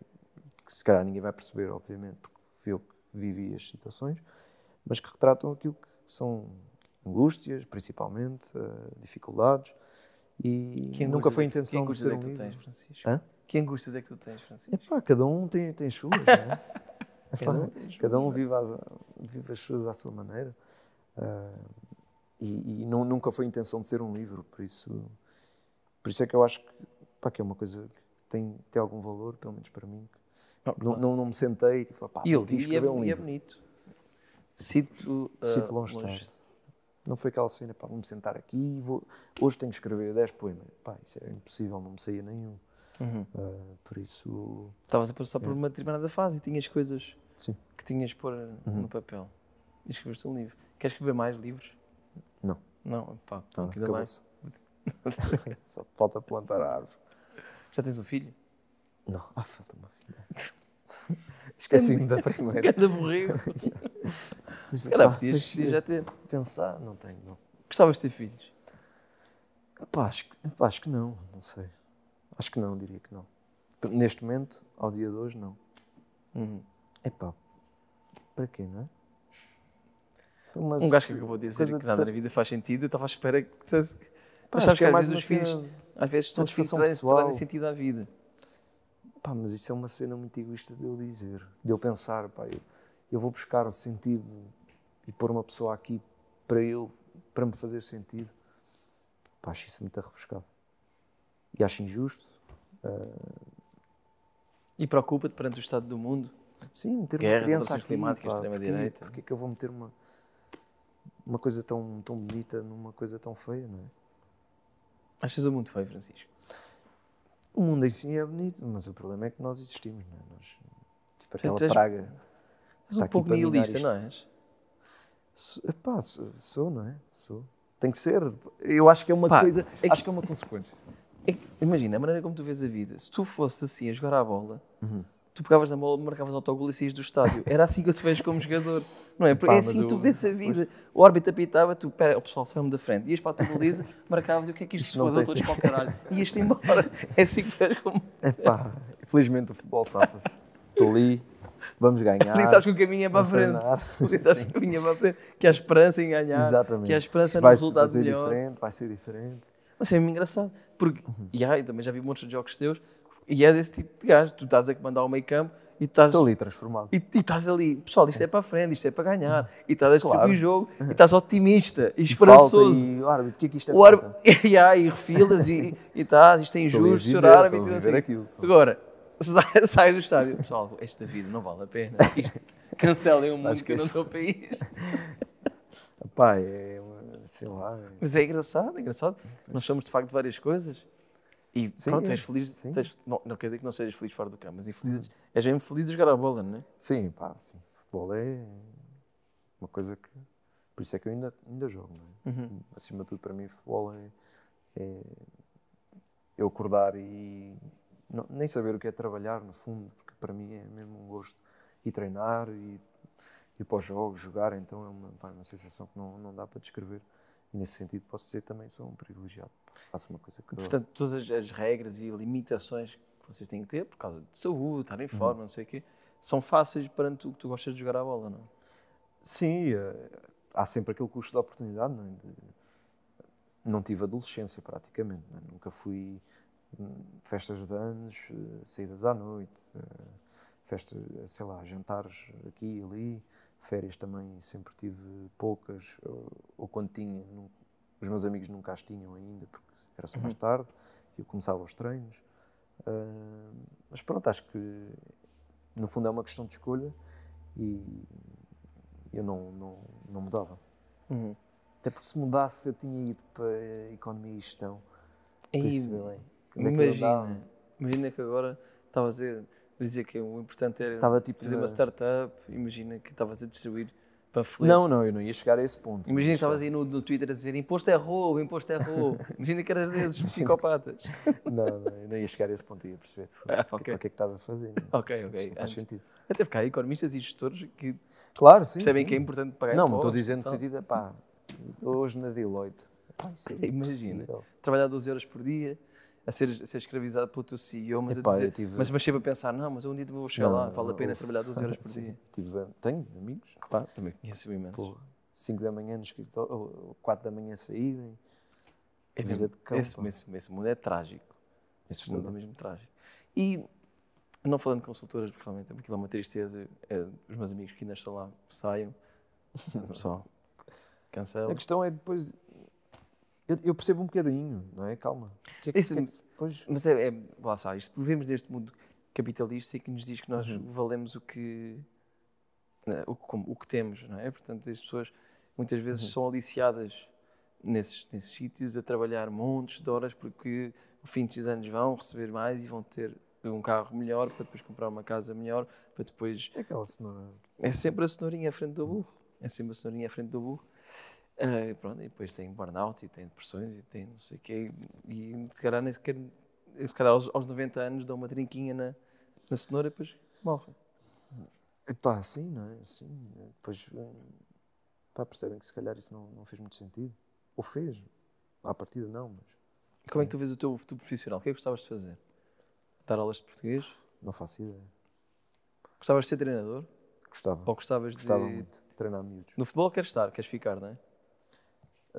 que se calhar ninguém vai perceber, obviamente, porque fui eu que vivi as situações, mas que retratam aquilo que são angústias, principalmente, uh, dificuldades. E que nunca foi a é intenção que, de ser é que tu tens, Francisco? Que angústias é que tu tens, Francisco? Epá, cada um tem, tem suas, não é? É cada um, cada um vive, às, vive, as coisas à sua maneira. Uh, e, e não, nunca foi a intenção de ser um livro, por isso, por isso é que eu acho que, pá, que é uma coisa que tem, tem algum valor, pelo menos para mim. Não, não, não, me sentei tipo, pá, e ele disse que é, um é livro. é bonito. Cito, ah, Cito longe, longe. Tarde. Não foi aquela cena, pá, vou-me sentar aqui e vou... hoje tenho que escrever 10 poemas. Pá, isso era é impossível, não me saía nenhum. Uhum. Uh, por isso. Estavas a passar é. por uma determinada fase e tinhas coisas Sim. que tinhas por uhum. no papel. E escreveste um livro. Queres escrever mais livros? Não. Não, pá, ainda mais. Só falta plantar a árvore. Já tens um filho? Não, ah, falta uma filha. Esqueci-me da primeira. Cada borrego. Se podias, já ter. Pensar, não tenho, não. Gostavas de ter filhos? Pá, acho, acho que não, não sei. Acho que não, diria que não. Neste momento, ao dia de hoje, não. Uhum. Epá, para quê, não é? um gajo que acabou de dizer que nada ser... na vida faz sentido, eu estava à espera que dissesse. Mas sabes que, é mais às, vezes cena... filhos, às vezes são os filhos sentido à vida. Pá, mas isso é uma cena muito egoísta de eu dizer, de eu pensar, pá, eu, eu vou buscar o sentido e pôr uma pessoa aqui para eu, para me fazer sentido. Pá, acho isso muito arrebuscado e acho injusto. Uh... E preocupa-te perante o estado do mundo? Sim, meter uma criança aqui, climáticas, extrema-direita. Porquê que eu vou meter uma, uma coisa tão, tão bonita numa coisa tão feia, não é? Achas o mundo feio, Francisco? O mundo em si é bonito, mas o problema é que nós existimos, não é? Nós, tipo aquela és, praga. És um pouco nihilista, não és? Pá, sou, sou, não é? Sou. Tem que ser. Eu acho que é uma Pá, coisa. É que... Acho que é uma consequência. É imagina, a maneira como tu vês a vida. Se tu fosse assim a jogar à bola, uhum. tu pegavas na bola, marcavas autogol e saías do estádio. Era assim que eu te vejo como jogador. Não é? Porque Pá, é assim que tu vês a vida. Pois... O árbitro apitava, tu, pera, o oh, pessoal saiu-me da frente. Ias para a tua baliza, marcavas e o que é que isto, foi se fodeu todos para o caralho. Ias-te embora. É assim que tu vês como... Epá, felizmente o futebol safa-se. Estou ali, vamos ganhar. isso acho que o caminho é para a frente. isso sabes que o caminho é para a frente. Que há esperança em ganhar. Exatamente. Que há esperança no resultado melhor. Vai ser diferente, vai ser diferente. Mas é mesmo engraçado. Porque, uhum. yeah, também já vi muitos jogos teus e és esse tipo de gajo. Tu estás a comandar o meio campo e estás. Estou ali transformado. E, estás ali, pessoal, isto Sim. é para a frente, isto é para ganhar. E estás a distribuir claro. o jogo e uhum. estás otimista e, esperançoso. E, o árbitro, o que é que isto é? O árbitro, e, yeah, e refilas e, estás, isto é injusto, senhor árbitro. assim. aquilo, Agora, sai, do estádio. Pessoal, esta vida não vale a pena. cancelem o mundo Acho que eu não estou para isto. Pá, é sei lá. Mas é engraçado, é engraçado. Pois. Nós somos de facto várias coisas. E sim, pronto, é. és feliz. Tens, não, não, quer dizer que não sejas feliz fora do campo, mas infeliz, é hum. és mesmo feliz a jogar a bola, não é? Sim, pá, sim. Futebol é uma coisa que. Por isso é que eu ainda, ainda jogo, não é? Uhum. Acima de tudo, para mim, futebol é. é eu acordar e não, nem saber o que é trabalhar, no fundo, porque para mim é mesmo um gosto. E treinar e ir para jogo, jogar, então é uma, pá, é uma sensação que não, não dá para descrever. E nesse sentido posso dizer também sou um privilegiado. Faço uma coisa que Portanto, eu... todas as regras e limitações que vocês têm que ter, por causa de saúde, estar em uhum. forma, uhum. não sei o quê, são fáceis perante o que tu gostas de jogar à bola, não é? Sim, eh, há sempre aquele custo da oportunidade, não é? não tive adolescência praticamente, é? nunca fui hum, festas de anos, eh, saídas à noite, eh, festas, sei lá, jantares aqui e ali, férias também sempre tive poucas, ou, ou quando tinha, não, os meus amigos nunca as tinham ainda, porque era só mais uhum. tarde, e eu começava os treinos. Uh, mas pronto, acho que no fundo é uma questão de escolha e eu não, não, não mudava. Uhum. Até porque se mudasse eu tinha ido para economia e gestão. É isso, imagina, imagina que agora estavas a dizer, dizia que é o importante era tava, tipo, fazer uma startup, imagina que estavas a distribuir panfletos. Não, não, eu não ia chegar a esse ponto. Imagina que estavas aí no, no, Twitter a dizer imposto é roubo, imposto é roubo. imagina que eras desses psicopatas. não, não, eu não ia chegar a esse ponto, eu ia perceber ah, okay. o que é que estava a fazer. É? ok, ok. Isso faz sentido. Até porque há economistas e gestores que claro, sim, percebem sim. que é importante pagar Não, estou dizendo no sentido, pá, estou hoje na Deloitte. Pá, é imagina, trabalhar 12 horas por dia, a ser, a ser escravizado pelo teu CEO, mas, Epá, a dizer, tive... mas, mas sempre a pensar, não, mas um dia vou chegar não, lá, vale a pena uf, trabalhar 12 horas por dia. Tive, tenho amigos, pá, também. conheço imenso. 5 da manhã no escritório, 4 da manhã saírem. Né? É vida de campo. Esse, esse, esse, mundo é trágico. Esse mundo é mesmo trágico. E, não falando de consultoras, porque realmente aquilo é uma tristeza, é, os meus amigos que ainda estão lá saiam, pessoal, cancela. A questão é depois eu, eu percebo um bocadinho, não é? Calma. Que é que, isso, é que é pois... Mas é, é, lá só, isto, vivemos deste mundo capitalista e que nos diz que nós uhum. valemos o que, né, o, como, o que temos, não é? Portanto, as pessoas muitas vezes uhum. são aliciadas nesses, nesses sítios a trabalhar montes de horas porque no fim de anos vão receber mais e vão ter um carro melhor para depois comprar uma casa melhor para depois é aquela cenoura é sempre a cenourinha à frente do burro é sempre a cenourinha à frente do burro Uh, pronto, e depois tem burnout e tem depressões e tem não sei o quê. E se calhar nem sequer, se calhar aos, aos 90 anos dão uma trinquinha na, na cenoura e depois morrem. Pá, sim, não é? Sim. É, depois eh, pá, percebem que se calhar isso não, não fez muito sentido. Ou fez. À partida não, mas. E como é que tu vês o teu futuro profissional? O que é que gostavas de fazer? Dar aulas de português? Não faço ideia. Gostavas de ser treinador? Gostava. Ou gostavas Gostava de. Gostava de Treinar miúdos. No futebol queres estar, queres ficar, não é?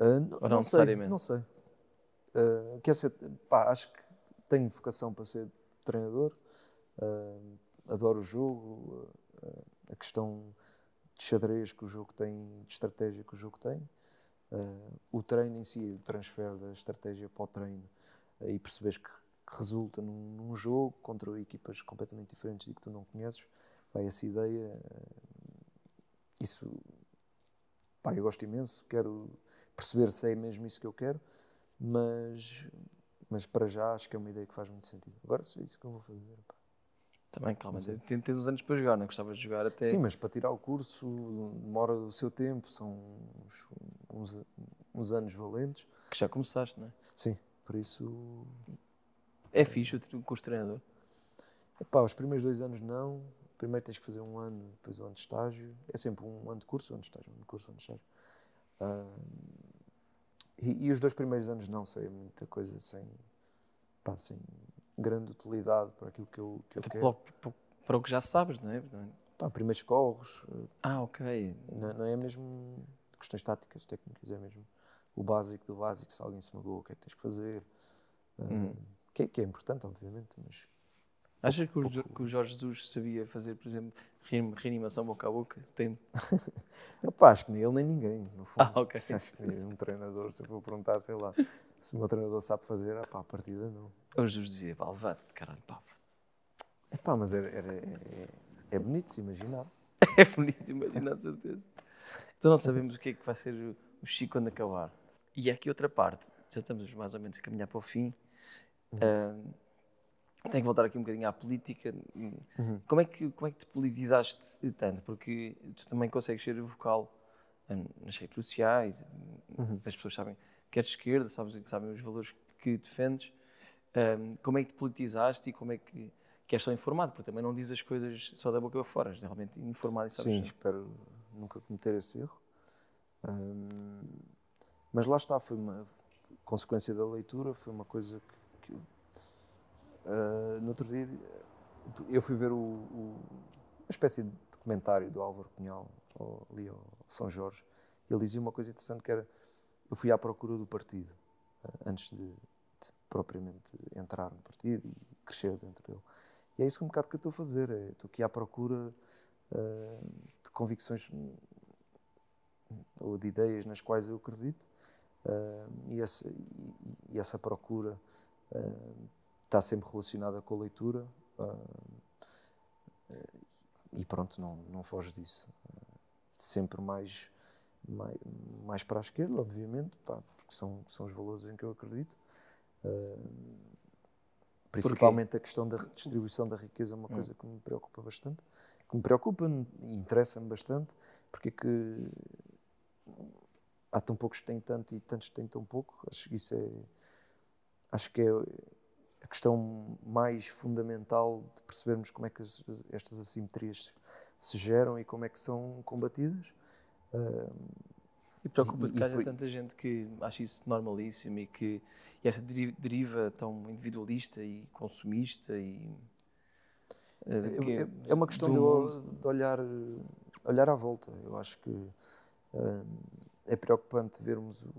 Uh, ah, não, Ou não, não necessariamente? Sei, não sei. Uh, quer ser, pá, acho que tenho vocação para ser treinador, uh, adoro o jogo, uh, a questão de xadrez que o jogo tem, de estratégia que o jogo tem, o treino em si, o transfer da estratégia para o treino e percebes que, que resulta num, num, jogo contra equipas completamente diferentes e que tu não conheces, Vai essa ideia, isso, pá, eu gosto imenso, quero perceber se é mesmo isso que eu quero, mas, mas para já acho que é uma ideia que faz muito sentido. Agora sei é isso que eu vou fazer. Pá. Também, calma, tens, tens uns anos para jogar, não é? gostavas de jogar até. Sim, mas para tirar o curso demora o seu tempo, são uns, uns, uns anos valentes. Que já começaste, não é? Sim, por isso. É fixe o curso de treinador? Epá, os primeiros dois anos não. Primeiro tens que fazer um ano, depois um ano de estágio. É sempre um ano de curso, um ano de estágio, um ano de curso, um ano de estágio. Uh, e, e, os dois primeiros anos não sei é muita coisa sem, pá, sem grande utilidade para aquilo que eu, que eu Até quero. Para, o que já sabes, não é? Pá, primeiros corros. Eh, ah, ok. Não, não é mesmo questões táticas, técnicas, é mesmo o básico do básico. Se alguém se magoou, o que é que tens que fazer? Hum. Uh, que, é, que, é importante, obviamente, mas Achas que o, que o Jorge Jesus sabia fazer, por exemplo, reanimação boca a boca? Tem... Rapaz, acho que nem ele nem ninguém. No fundo, ah, okay. acho que um treinador, se eu for perguntar, sei lá, se o meu treinador sabe fazer, ah, pá, a partida não. O Jesus devia, pá, levado de caralho, pá. É pá, mas era, era, é, é bonito se imaginar. é bonito imaginar, certeza. Então não é sabemos o que é que vai ser o, Chico quando acabar. E aqui outra parte, já estamos mais ou menos a caminhar para o fim. Uhum. Tenho que voltar aqui um bocadinho à política. Hum. Uhum. Como, é que, como é que te politizaste tanto? Porque tu também consegues ser vocal hum, nas redes sociais, uhum. as pessoas sabem que é de esquerda, sabem, sabem os valores que defendes. Hum, como é que te politizaste e como é que, que és tão informado? Porque também não dizes as coisas só da boca para fora, és realmente informado e sabes. Sim, espero nunca cometer esse erro. mas lá está, foi uma consequência da leitura, foi uma coisa que, que ah, no outro dia, eu fui ver o, o, uma espécie de documentário do Álvaro Cunhal, ali ao São Jorge, e ele dizia uma coisa interessante que era, eu fui à procura do partido, ah, antes de, de propriamente entrar no partido e crescer dentro dele. E é isso um bocado que eu estou a fazer, é, estou aqui à procura uh, de convicções ou de ideias nas quais eu acredito, uh, e, essa, e, e, essa procura uh, está sempre relacionada com a leitura uh, e pronto, não, não foge disso. Uh, sempre mais, mais, mais, para a esquerda, obviamente, pá, porque são, são os valores em que eu acredito. Uh, principalmente a questão da redistribuição da riqueza é uma hum. coisa que me preocupa bastante, que me preocupa e interessa-me bastante, porque é que há tão poucos que têm tanto e tantos que têm tão pouco. Acho que isso é. Acho que é questão mais fundamental de percebermos como é que estas assimetrias se geram e como é que são combatidas. e preocupa-te que haja por... tanta gente que acha isso normalíssimo e que e esta deriva tão individualista e consumista e... Eh, é, é, é, uma questão de, de, olhar, olhar à volta. Eu acho que uh, é preocupante vermos o,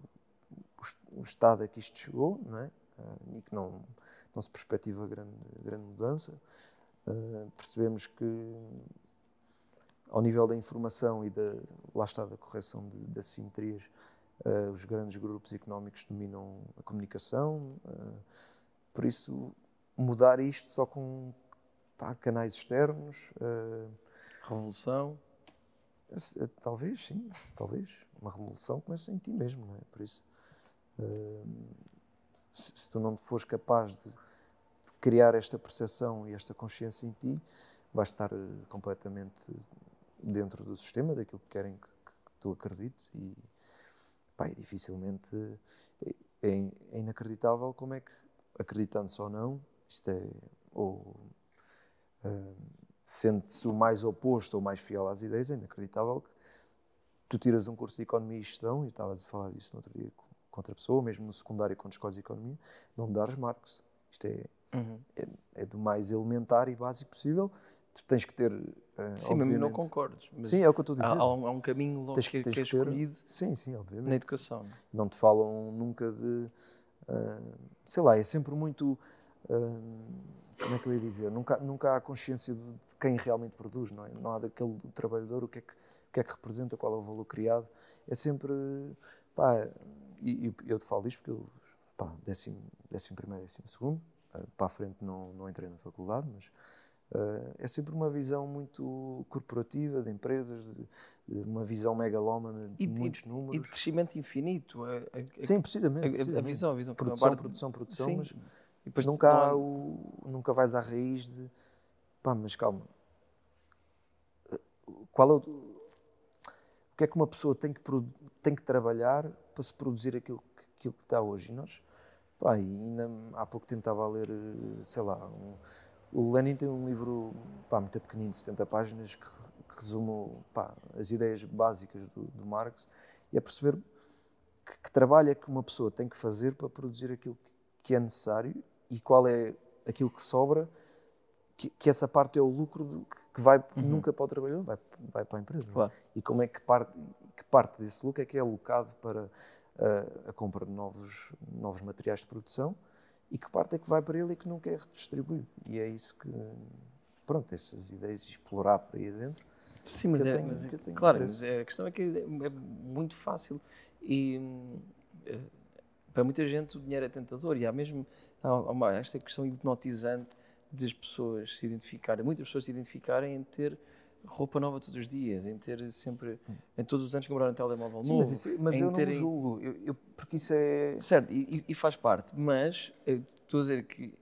o, estado a que isto chegou, não é? Uh, e que não, não se perspectiva grande, grande mudança. Uh, percebemos que, ao nível da informação e da, lá está, da correção de, de assimetrias, uh, os grandes grupos económicos dominam a comunicação, uh, por isso, mudar isto só com pá, canais externos. Revolução? Eh, talvez, sim, talvez. Uma revolução começa em ti mesmo, não é? Por isso. Uh, se, se tu não fores capaz de, de criar esta percepção e esta consciência em ti, vais estar eh, completamente dentro do sistema, daquilo que querem que, que tu acredites e, pá, e dificilmente eh, é, é, inacreditável como é que, acreditando-se ou não, isto é, ou uh, eh, sendo-se o mais oposto ou mais fiel às ideias, é inacreditável que tu tiras um curso de Economia e Gestão, e estavas a falar disso no outro dia com, contra a pessoa, mesmo no secundário quando de economia, não dares Marx. Isto é, uhum. é, é, do mais elementar e básico possível. Tu tens que ter. Uh, sim, mas não concordes. Mas sim, é o que eu estou a dizer. Há, há, um, há um caminho logo tens, que, é, tens que é escolhido ter, sim, sim, obviamente. na educação. Não te falam nunca de. Uh, sei lá, é sempre muito. Uh, como é que eu ia dizer? Nunca, nunca há consciência de, de quem realmente produz, não é? Não há daquele trabalhador, o que, é que, o que é que representa, qual é o valor criado. É sempre. Pá, e, e, eu te falo disto porque eu, pá, décimo, décimo primeiro, décimo segundo, uh, para a frente não, não entrei na faculdade, mas uh, é sempre uma visão muito corporativa de empresas, de, de uma visão megalómana de e, muitos e, números. E de crescimento infinito. A, a, Sim, precisamente. A, precisamente. a visão, a visão. Produção, produção, produção, Sim. mas depois nunca, o, nunca vais à raiz de... Pá, mas calma. Eh, qual é o... O que é que uma pessoa tem que, tem que trabalhar para se produzir aquilo que, aquilo que está hoje. E nós, pá, e ainda há pouco tempo estava a ler, eh, sei lá, um, o Lenin tem um livro, pá, muito pequenino, 70 páginas, que, que resume pá, as ideias básicas do, do Marx e a é perceber que, que trabalho é que uma pessoa tem que fazer para produzir aquilo que é necessário e qual é aquilo que sobra, que, que essa parte é o lucro do, que vai, uhum. nunca para o trabalhador, vai, vai para a empresa. É? Claro. E como é que parte, que parte desse lucro é que é alocado para uh, a compra de novos, novos materiais de produção e que parte é que vai para ele e que nunca é redistribuído. E é isso que, pronto, essas ideias explorar por aí dentro. Sim, mas, é, tenho, mas claro, mas é, a questão é que é, é muito fácil e eh, para muita gente o dinheiro é tentador e há mesmo há uma, esta questão hipnotizante das pessoas se identificarem, muitas pessoas se identificarem em ter roupa nova todos os dias, em ter sempre, em todos os anos comprar um telemóvel Sim, novo. Mas, isso, mas eu terem... não julgo, eu, eu, porque isso é... Certo, e, e faz parte, mas estou a dizer que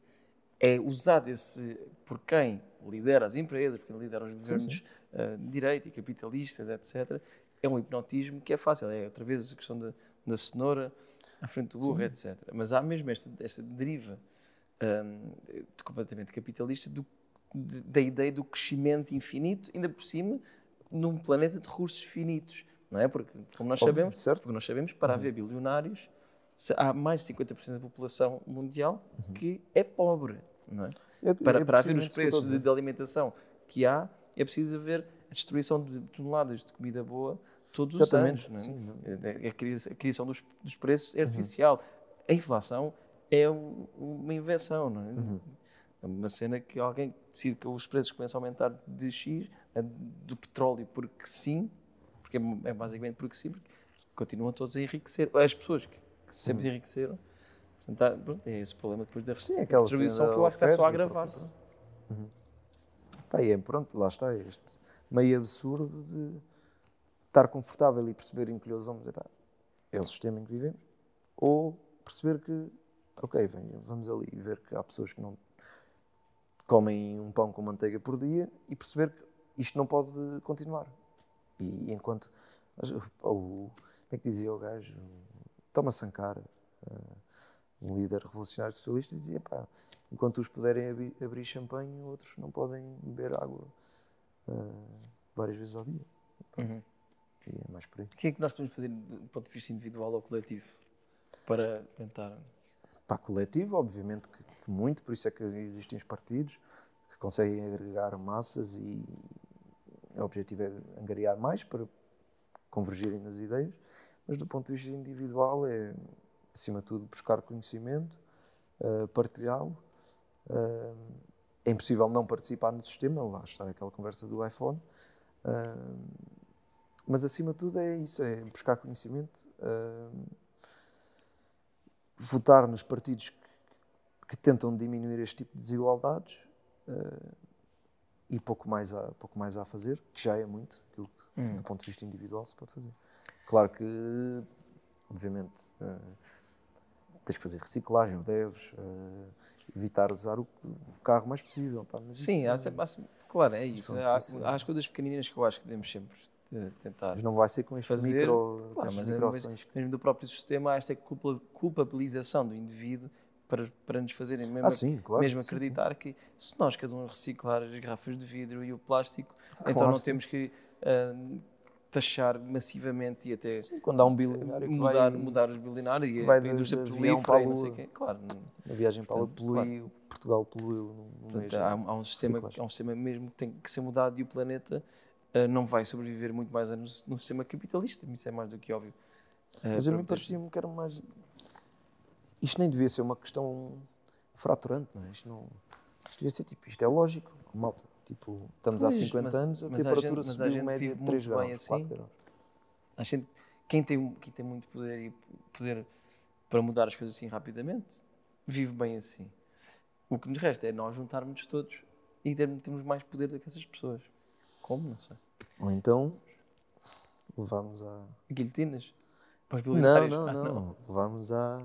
é usado esse, por quem lidera as empresas, por quem lidera os governos Uh, de direita e capitalistas, etc., é um hipnotismo que é fácil, é outra vez a questão da, da cenoura à frente do burro, etc. Mas há mesmo esta, esta deriva um, completamente capitalista do, de, da ideia do crescimento infinito, ainda por cima, num planeta de recursos finitos, não é? Porque, como nós Óbvio, sabemos, certo. nós sabemos para uhum. haver bilionários, há mais de 50% da população mundial uhum. que é pobre, não é? é para, é para haver os preços de, de, né? alimentação que há, é preciso haver a destruição de toneladas de comida boa todos Exatamente, os anos. Não é? Sim, não A, criação, a criação dos, dos preços é artificial. Uhum. A inflação é uma invenção, não é? Uhum. É uma cena que alguém decide que os preços começam a aumentar de X, do petróleo, porque sim, porque é, é basicamente porque sim, porque continuam todos a enriquecer. As pessoas que sempre uhum. enriqueceram. Portanto, há, pronto, é esse problema depois da sim, distribuição que eu acho que está só a agravar-se. É? Uhum. e é, pronto, lá está este meio absurdo de estar confortável e perceber, em os ombros, epá, é o sistema em que vivemos, ou perceber que ok, vem, vamos ali ver que há pessoas que não comem um pão com manteiga por dia e perceber que isto não pode continuar. E enquanto. o como é que dizia o gajo? Toma Sankara, eh, um líder revolucionário socialista, dizia: pá, enquanto os puderem ab abrir champanhe, outros não podem beber água uh, várias vezes ao dia. Uhum. E é mais por aí. O que é que nós podemos fazer do ponto de vista individual ou coletivo para tentar para a coletiva, obviamente que, que muito, por isso é que existem os partidos que conseguem agregar massas e o objetivo é angariar mais para convergirem nas ideias, mas do ponto de vista individual é, acima de tudo, buscar conhecimento, uh, partilhá-lo. Uh, é impossível não participar no sistema, lá está aquela conversa do iPhone. Uh, mas acima de tudo é isso, é buscar conhecimento, uh, votar nos partidos que, que tentam diminuir este tipo de desigualdades uh, e pouco mais, há, pouco mais a fazer, que já é muito aquilo que, hum. do ponto de vista individual, se pode fazer. Claro que, obviamente, uh, tens que fazer reciclagem, deves uh, evitar usar o, o carro mais possível. Sim, isso, há, é, claro, é isso. há, isso. há as coisas pequeninas que eu acho que devemos sempre tentar. Mas não vai ser com este fazer, micro, claro, mas, é mas, mesmo do próprio sistema há esta culpabilização do indivíduo para, para nos fazerem mesmo, ah, sim, claro, mesmo acreditar sim, que se nós cada um reciclar as garrafas de vidro e o plástico, claro, então não temos que uh, taxar massivamente e até quando há um bilionário mudar, vai, mudar os bilionários e vai a indústria prolifera e não sei quê. Claro, a viagem para portanto, Portugal poluiu. há, há, um sistema, há um sistema mesmo que tem que ser mudado e o planeta eh, não vai sobreviver muito mais anos no sistema capitalista, isso é mais do que óbvio. Uh, Mas a mim parecia-me que era mais. Isto nem devia ser uma questão fraturante, não é? Isto, não... isto devia ser tipo, isto é lógico, malta. Tipo, estamos pois, há 50 mas, anos, a temperatura subiu média de 3 graus, assim. 4 graus. A gente, quem, tem, quem tem muito poder e poder para mudar as coisas assim rapidamente, vive bem assim. O que nos resta é nós juntarmos todos e termos mais poder do que essas pessoas. Como? Não sei. Ou então levarmos a. Guilhotinas? Para os não, não, ah, não, não. Levarmos a.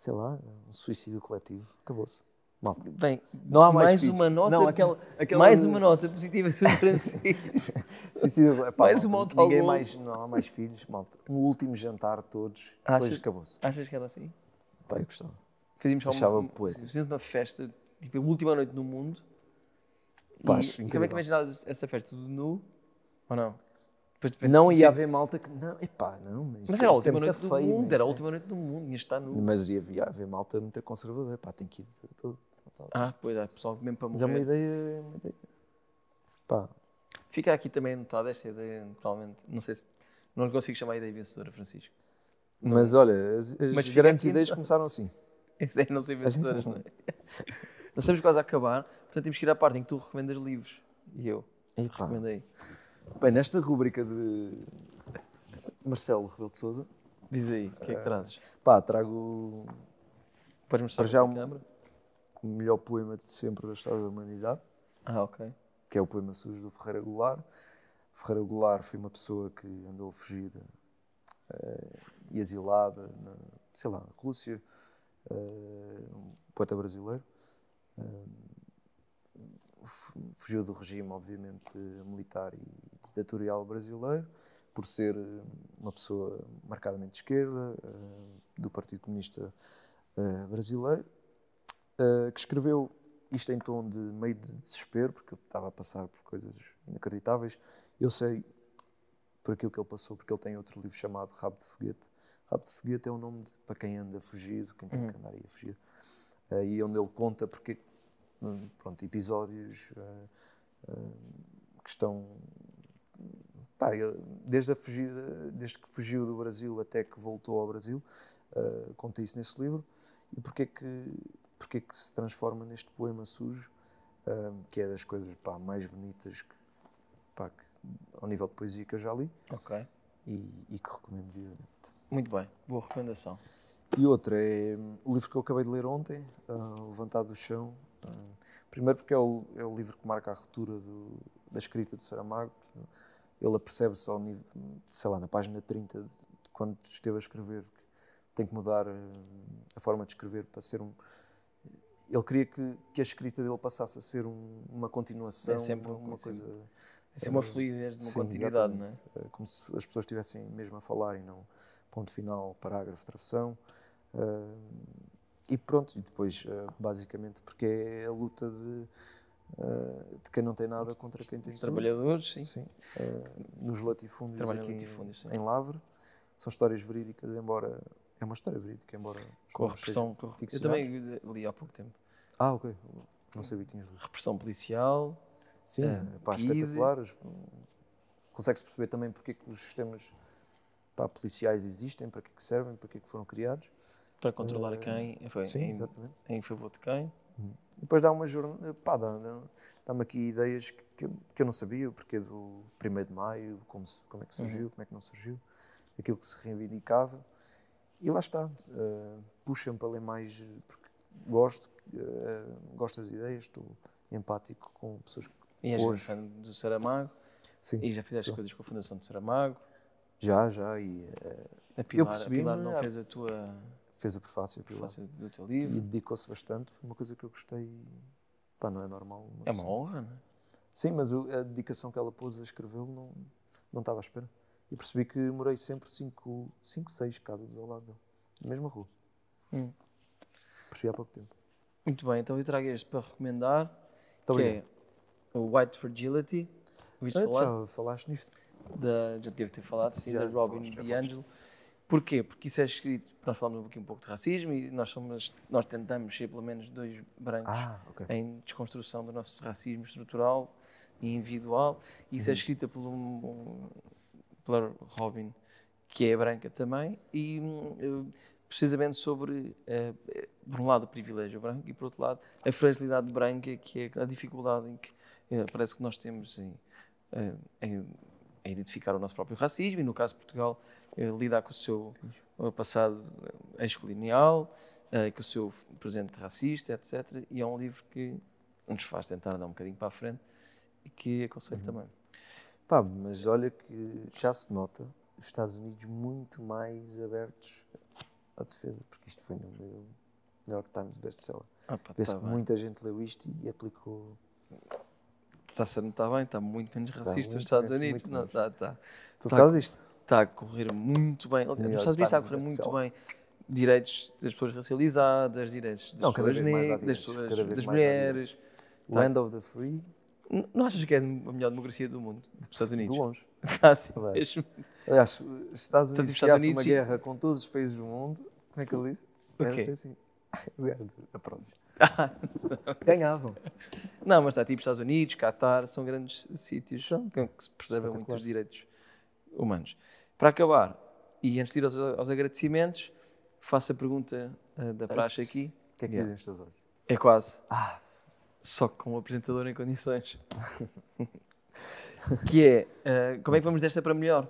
sei lá, um suicídio coletivo. Acabou-se. Mal. Bem, não há mais, mais uma nota não, aquela, aquela mais uma nota positiva sobre Francisco. Suicídio, epá, mais uma autólogo. ninguém mais, não há mais filhos, malta. Um último jantar todos, depois acabou-se. Achas que era assim? Pai, eu gostava. Fazíamos uma, uma, uma festa, tipo, a última noite no mundo, Paz, e como é que imaginavas essa festa? Tudo nu ou não? Depois, não ia haver malta que. Não, epá, não. Mas era a é última noite do feio, mundo, era a é. última noite do mundo, ia estar nu. Mas ia, ia haver malta muito conservadora, pá, tem que ir tudo. Ah, pois é, pessoal mesmo para morrer. Mas é uma ideia. É uma ideia. Pá. Fica aqui também anotada esta ideia, provavelmente. Não sei se. Não consigo chamar a ideia vencedora, Francisco. Não. Mas olha, as, as Mas grandes ideias começaram assim. é, não são vencedoras, não é? Nós estamos quase a acabar, Portanto, temos que ir à parte em que tu recomendas livros. E eu Eita. recomendei. Bem, nesta rúbrica de Marcelo Rebelo de Souza. Diz aí, o que é que é. trazes? Pá, trago. Podes mostrar para já um, o melhor poema de sempre da história da humanidade. Ah, ok. Que é o poema Sujo do Ferreira Goulart. Ferreira Goulart foi uma pessoa que andou fugida uh, e exilada, na, sei lá, na Rússia, uh, um poeta brasileiro. Uh, fugiu do regime, obviamente, militar e ditatorial brasileiro, por ser eh, uma pessoa marcadamente de esquerda, eh, do Partido Comunista eh, Brasileiro, que escreveu isto em tom de meio de desespero, porque ele estava a passar por coisas inacreditáveis. Eu sei por aquilo que ele passou, porque ele tem outro livro chamado Rabo de Foguete. Rabo de Foguete é o um nome de, para quem anda fugido, quem tem uhum. que andar aí a fugir. e onde ele conta porque pronto, episódios uh, uh, que estão. Pá, desde, a fugida, desde que fugiu do Brasil até que voltou ao Brasil, uh, isso nesse livro. E porque que, porque que se transforma neste poema sujo, uh, que é das coisas pá, mais bonitas que, pá, que, ao nível de poesia que eu já li. E, e que recomendo vivamente. Muito bem, boa recomendação. E outra é o livro que eu acabei de ler ontem, uh, Levantado do Chão, Hum. Primeiro porque é o, é o livro que marca a ruptura do, da escrita do Saramago. Ele apercebe-se ao nível, sei lá, na página 30, de, quando esteve a escrever, que tem que mudar hum, a forma de escrever para ser um... Ele queria que, que a escrita dele passasse a ser um, uma continuação, é sempre uma, é uma coisa... É uma fluidez uma Sim, continuidade, não é? é? Como se as pessoas estivessem mesmo a falar e não ponto final, parágrafo, travessão. Uh, e pronto, e depois, eh, basicamente, porque é a luta de, eh, de quem não tem nada contra quem tem Os tudo. trabalhadores, sim. sim. Eh, nos latifúndios Trabalho aqui latifúndios, em, em Lavre. São histórias verídicas, embora... É uma história verídica, embora... Com a repressão. Com... Eu também li há pouco tempo. Ah, ok. Não sabia que tinhas lido. Repressão policial. Sim, uh, pá, espetacular. Consegue-se perceber também porque é que os sistemas pá, policiais existem, para que, é que servem, para que, é que foram criados. Para controlar ah, quem, enfim, Sim, exatamente. em, favor de quem. Uhum. Depois dá uma jornada, pá, dá-me dá aqui ideias que, que, eu, que, eu não sabia, porque do 1 de Maio, como, como é que surgiu, uhum. como é que não surgiu, aquilo que se reivindicava. E lá está, uh, eh, puxa-me para ler mais, porque gosto, uh, gosto das ideias, estou empático com pessoas que E és hoje... fã do Saramago, Sim, e já fizeste sou. coisas com a Fundação do Saramago. Já, já, e... Uh, a Pilar, eu percebi, a Pilar não fez a tua fez o prefácio, o do teu livro. E dedicou-se bastante. Foi uma coisa que eu gostei. Pá, não é normal. É uma honra, não é? Sim, mas a dedicação que ela pôs a escrevê-lo não, não estava à espera. E percebi que morei sempre 5, 6 casas ao lado dela, na mesma rua. Hum. Percebi há pouco tempo. Muito bem, então eu trago este para recomendar, tá que é o White Fragility. Ouviste ah, falar? Já falaste nisto. Da, já devo ter falado, sim, já, da Robin DiAngelo. Porquê? Porque isso é escrito, nós falamos aqui um pouco de racismo e nós, somos, nós tentamos ser pelo menos dois brancos ah, okay. em desconstrução do nosso racismo estrutural e individual. E isso é uhum. é escrito pelo, pelo pela Robin, que é branca também, e hum, precisamente sobre, eh, por um lado, o privilégio branco e, por outro lado, a fragilidade branca, que é a dificuldade em que eh, parece que nós temos em, eh, em, em identificar o nosso próprio racismo, e no caso de Portugal eh, lidar com o seu passado eh, ex-colonial, eh, com o seu presente racista, etc. E é um livro que nos faz tentar dar um bocadinho para a frente e que aconselho uhum. também. Pá, mas olha que já se nota os Estados Unidos muito mais abertos à defesa, porque isto foi no meu New York Times bestseller. Ah, Vê-se tá que bem. muita gente leu isto e aplicou. Está a não está bem, está muito menos está racista nos os Estados Unidos. Não, está, está. Tu tá, tá. tá isto? está a correr muito bem. Nos Estados Unidos está a correr muito bem. Direitos das pessoas racializadas, direitos das não, pessoas negras, das, pessoas, das mulheres. Tá. Land of the free. Não achas que é a melhor democracia do mundo? Dos Estados Unidos? De longe. Está assim Aliás, mesmo. Aliás, Estados Unidos Estados Unidos uma e... guerra com todos os países do mundo. Como é que ele disse? O quê? Assim. Ganhavam. Não, mas está tipo Estados Unidos, Qatar, são grandes sítios que se preservam muitos direitos humanos. Para acabar, e antes de ir aos, aos agradecimentos, faço a pergunta uh, da praxe aqui. O que é que yeah. dizem os teus olhos? É quase. Ah, só com o apresentador em condições. que é, uh, como é que vamos desta para melhor?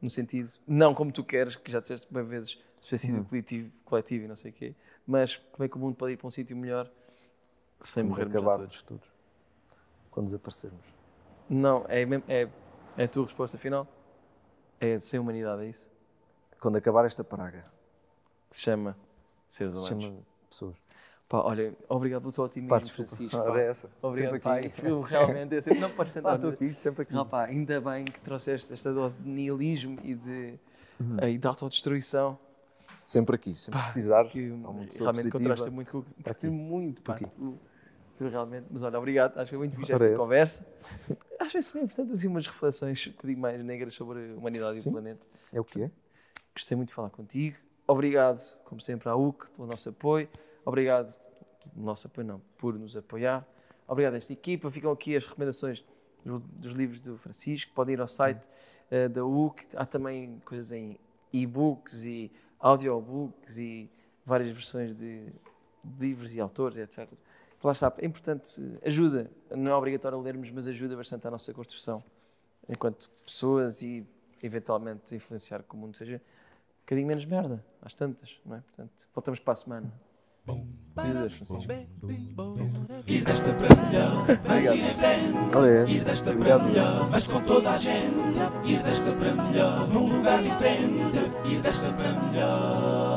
No sentido, não como tu queres, que já disseste bem vezes, suicídio uhum. coletivo, coletivo e não sei o quê, mas como é que o mundo pode ir para um sítio melhor sem morrer? acabar todos? todos? Quando desaparecermos. Não, é, é, é a tua resposta final? É sem humanidade, é isso? Quando acabar esta praga. Que se chama seres humanos. Se chama pessoas. Pá, olha, obrigado pelo teu otimismo, pá, Francisco. Pá. Essa. Obrigado, pai. Eu, realmente, eu sempre, não podes sentar. Pá, aqui, sempre aqui. Não, pá, ainda bem que trouxeste esta dose de nihilismo e de, uhum. Eh, e de autodestruição. Sempre aqui, sempre pá, precisar. Que, realmente contrasta muito com o que... Tá muito, tá pá. Tu, tu, realmente... Mas olha, obrigado. Acho que foi muito fixe esta conversa acho isso bem importante assim, umas reflexões um bocadinho mais negras sobre a humanidade Sim. e o planeta. É o que é. Gostei muito de falar contigo. Obrigado, como sempre, à UC pelo nosso apoio. Obrigado, nosso apoio não, por nos apoiar. Obrigado a esta equipa. Ficam aqui as recomendações dos, dos livros do Francisco. Podem ir ao site uh, da UC. Há também coisas em e-books e audiobooks e várias versões de livros e autores, etc lá está, é importante, ajuda, não é obrigatório lermos, mas ajuda bastante à nossa construção enquanto pessoas e eventualmente influenciar que o mundo seja um bocadinho menos merda, às tantas, não é? Portanto, voltamos para a semana. Bom, ir desta para melhor, mas ir em frente. Ir desta para melhor, mas com toda a gente. Ir desta para melhor, num lugar diferente. Ir desta para melhor.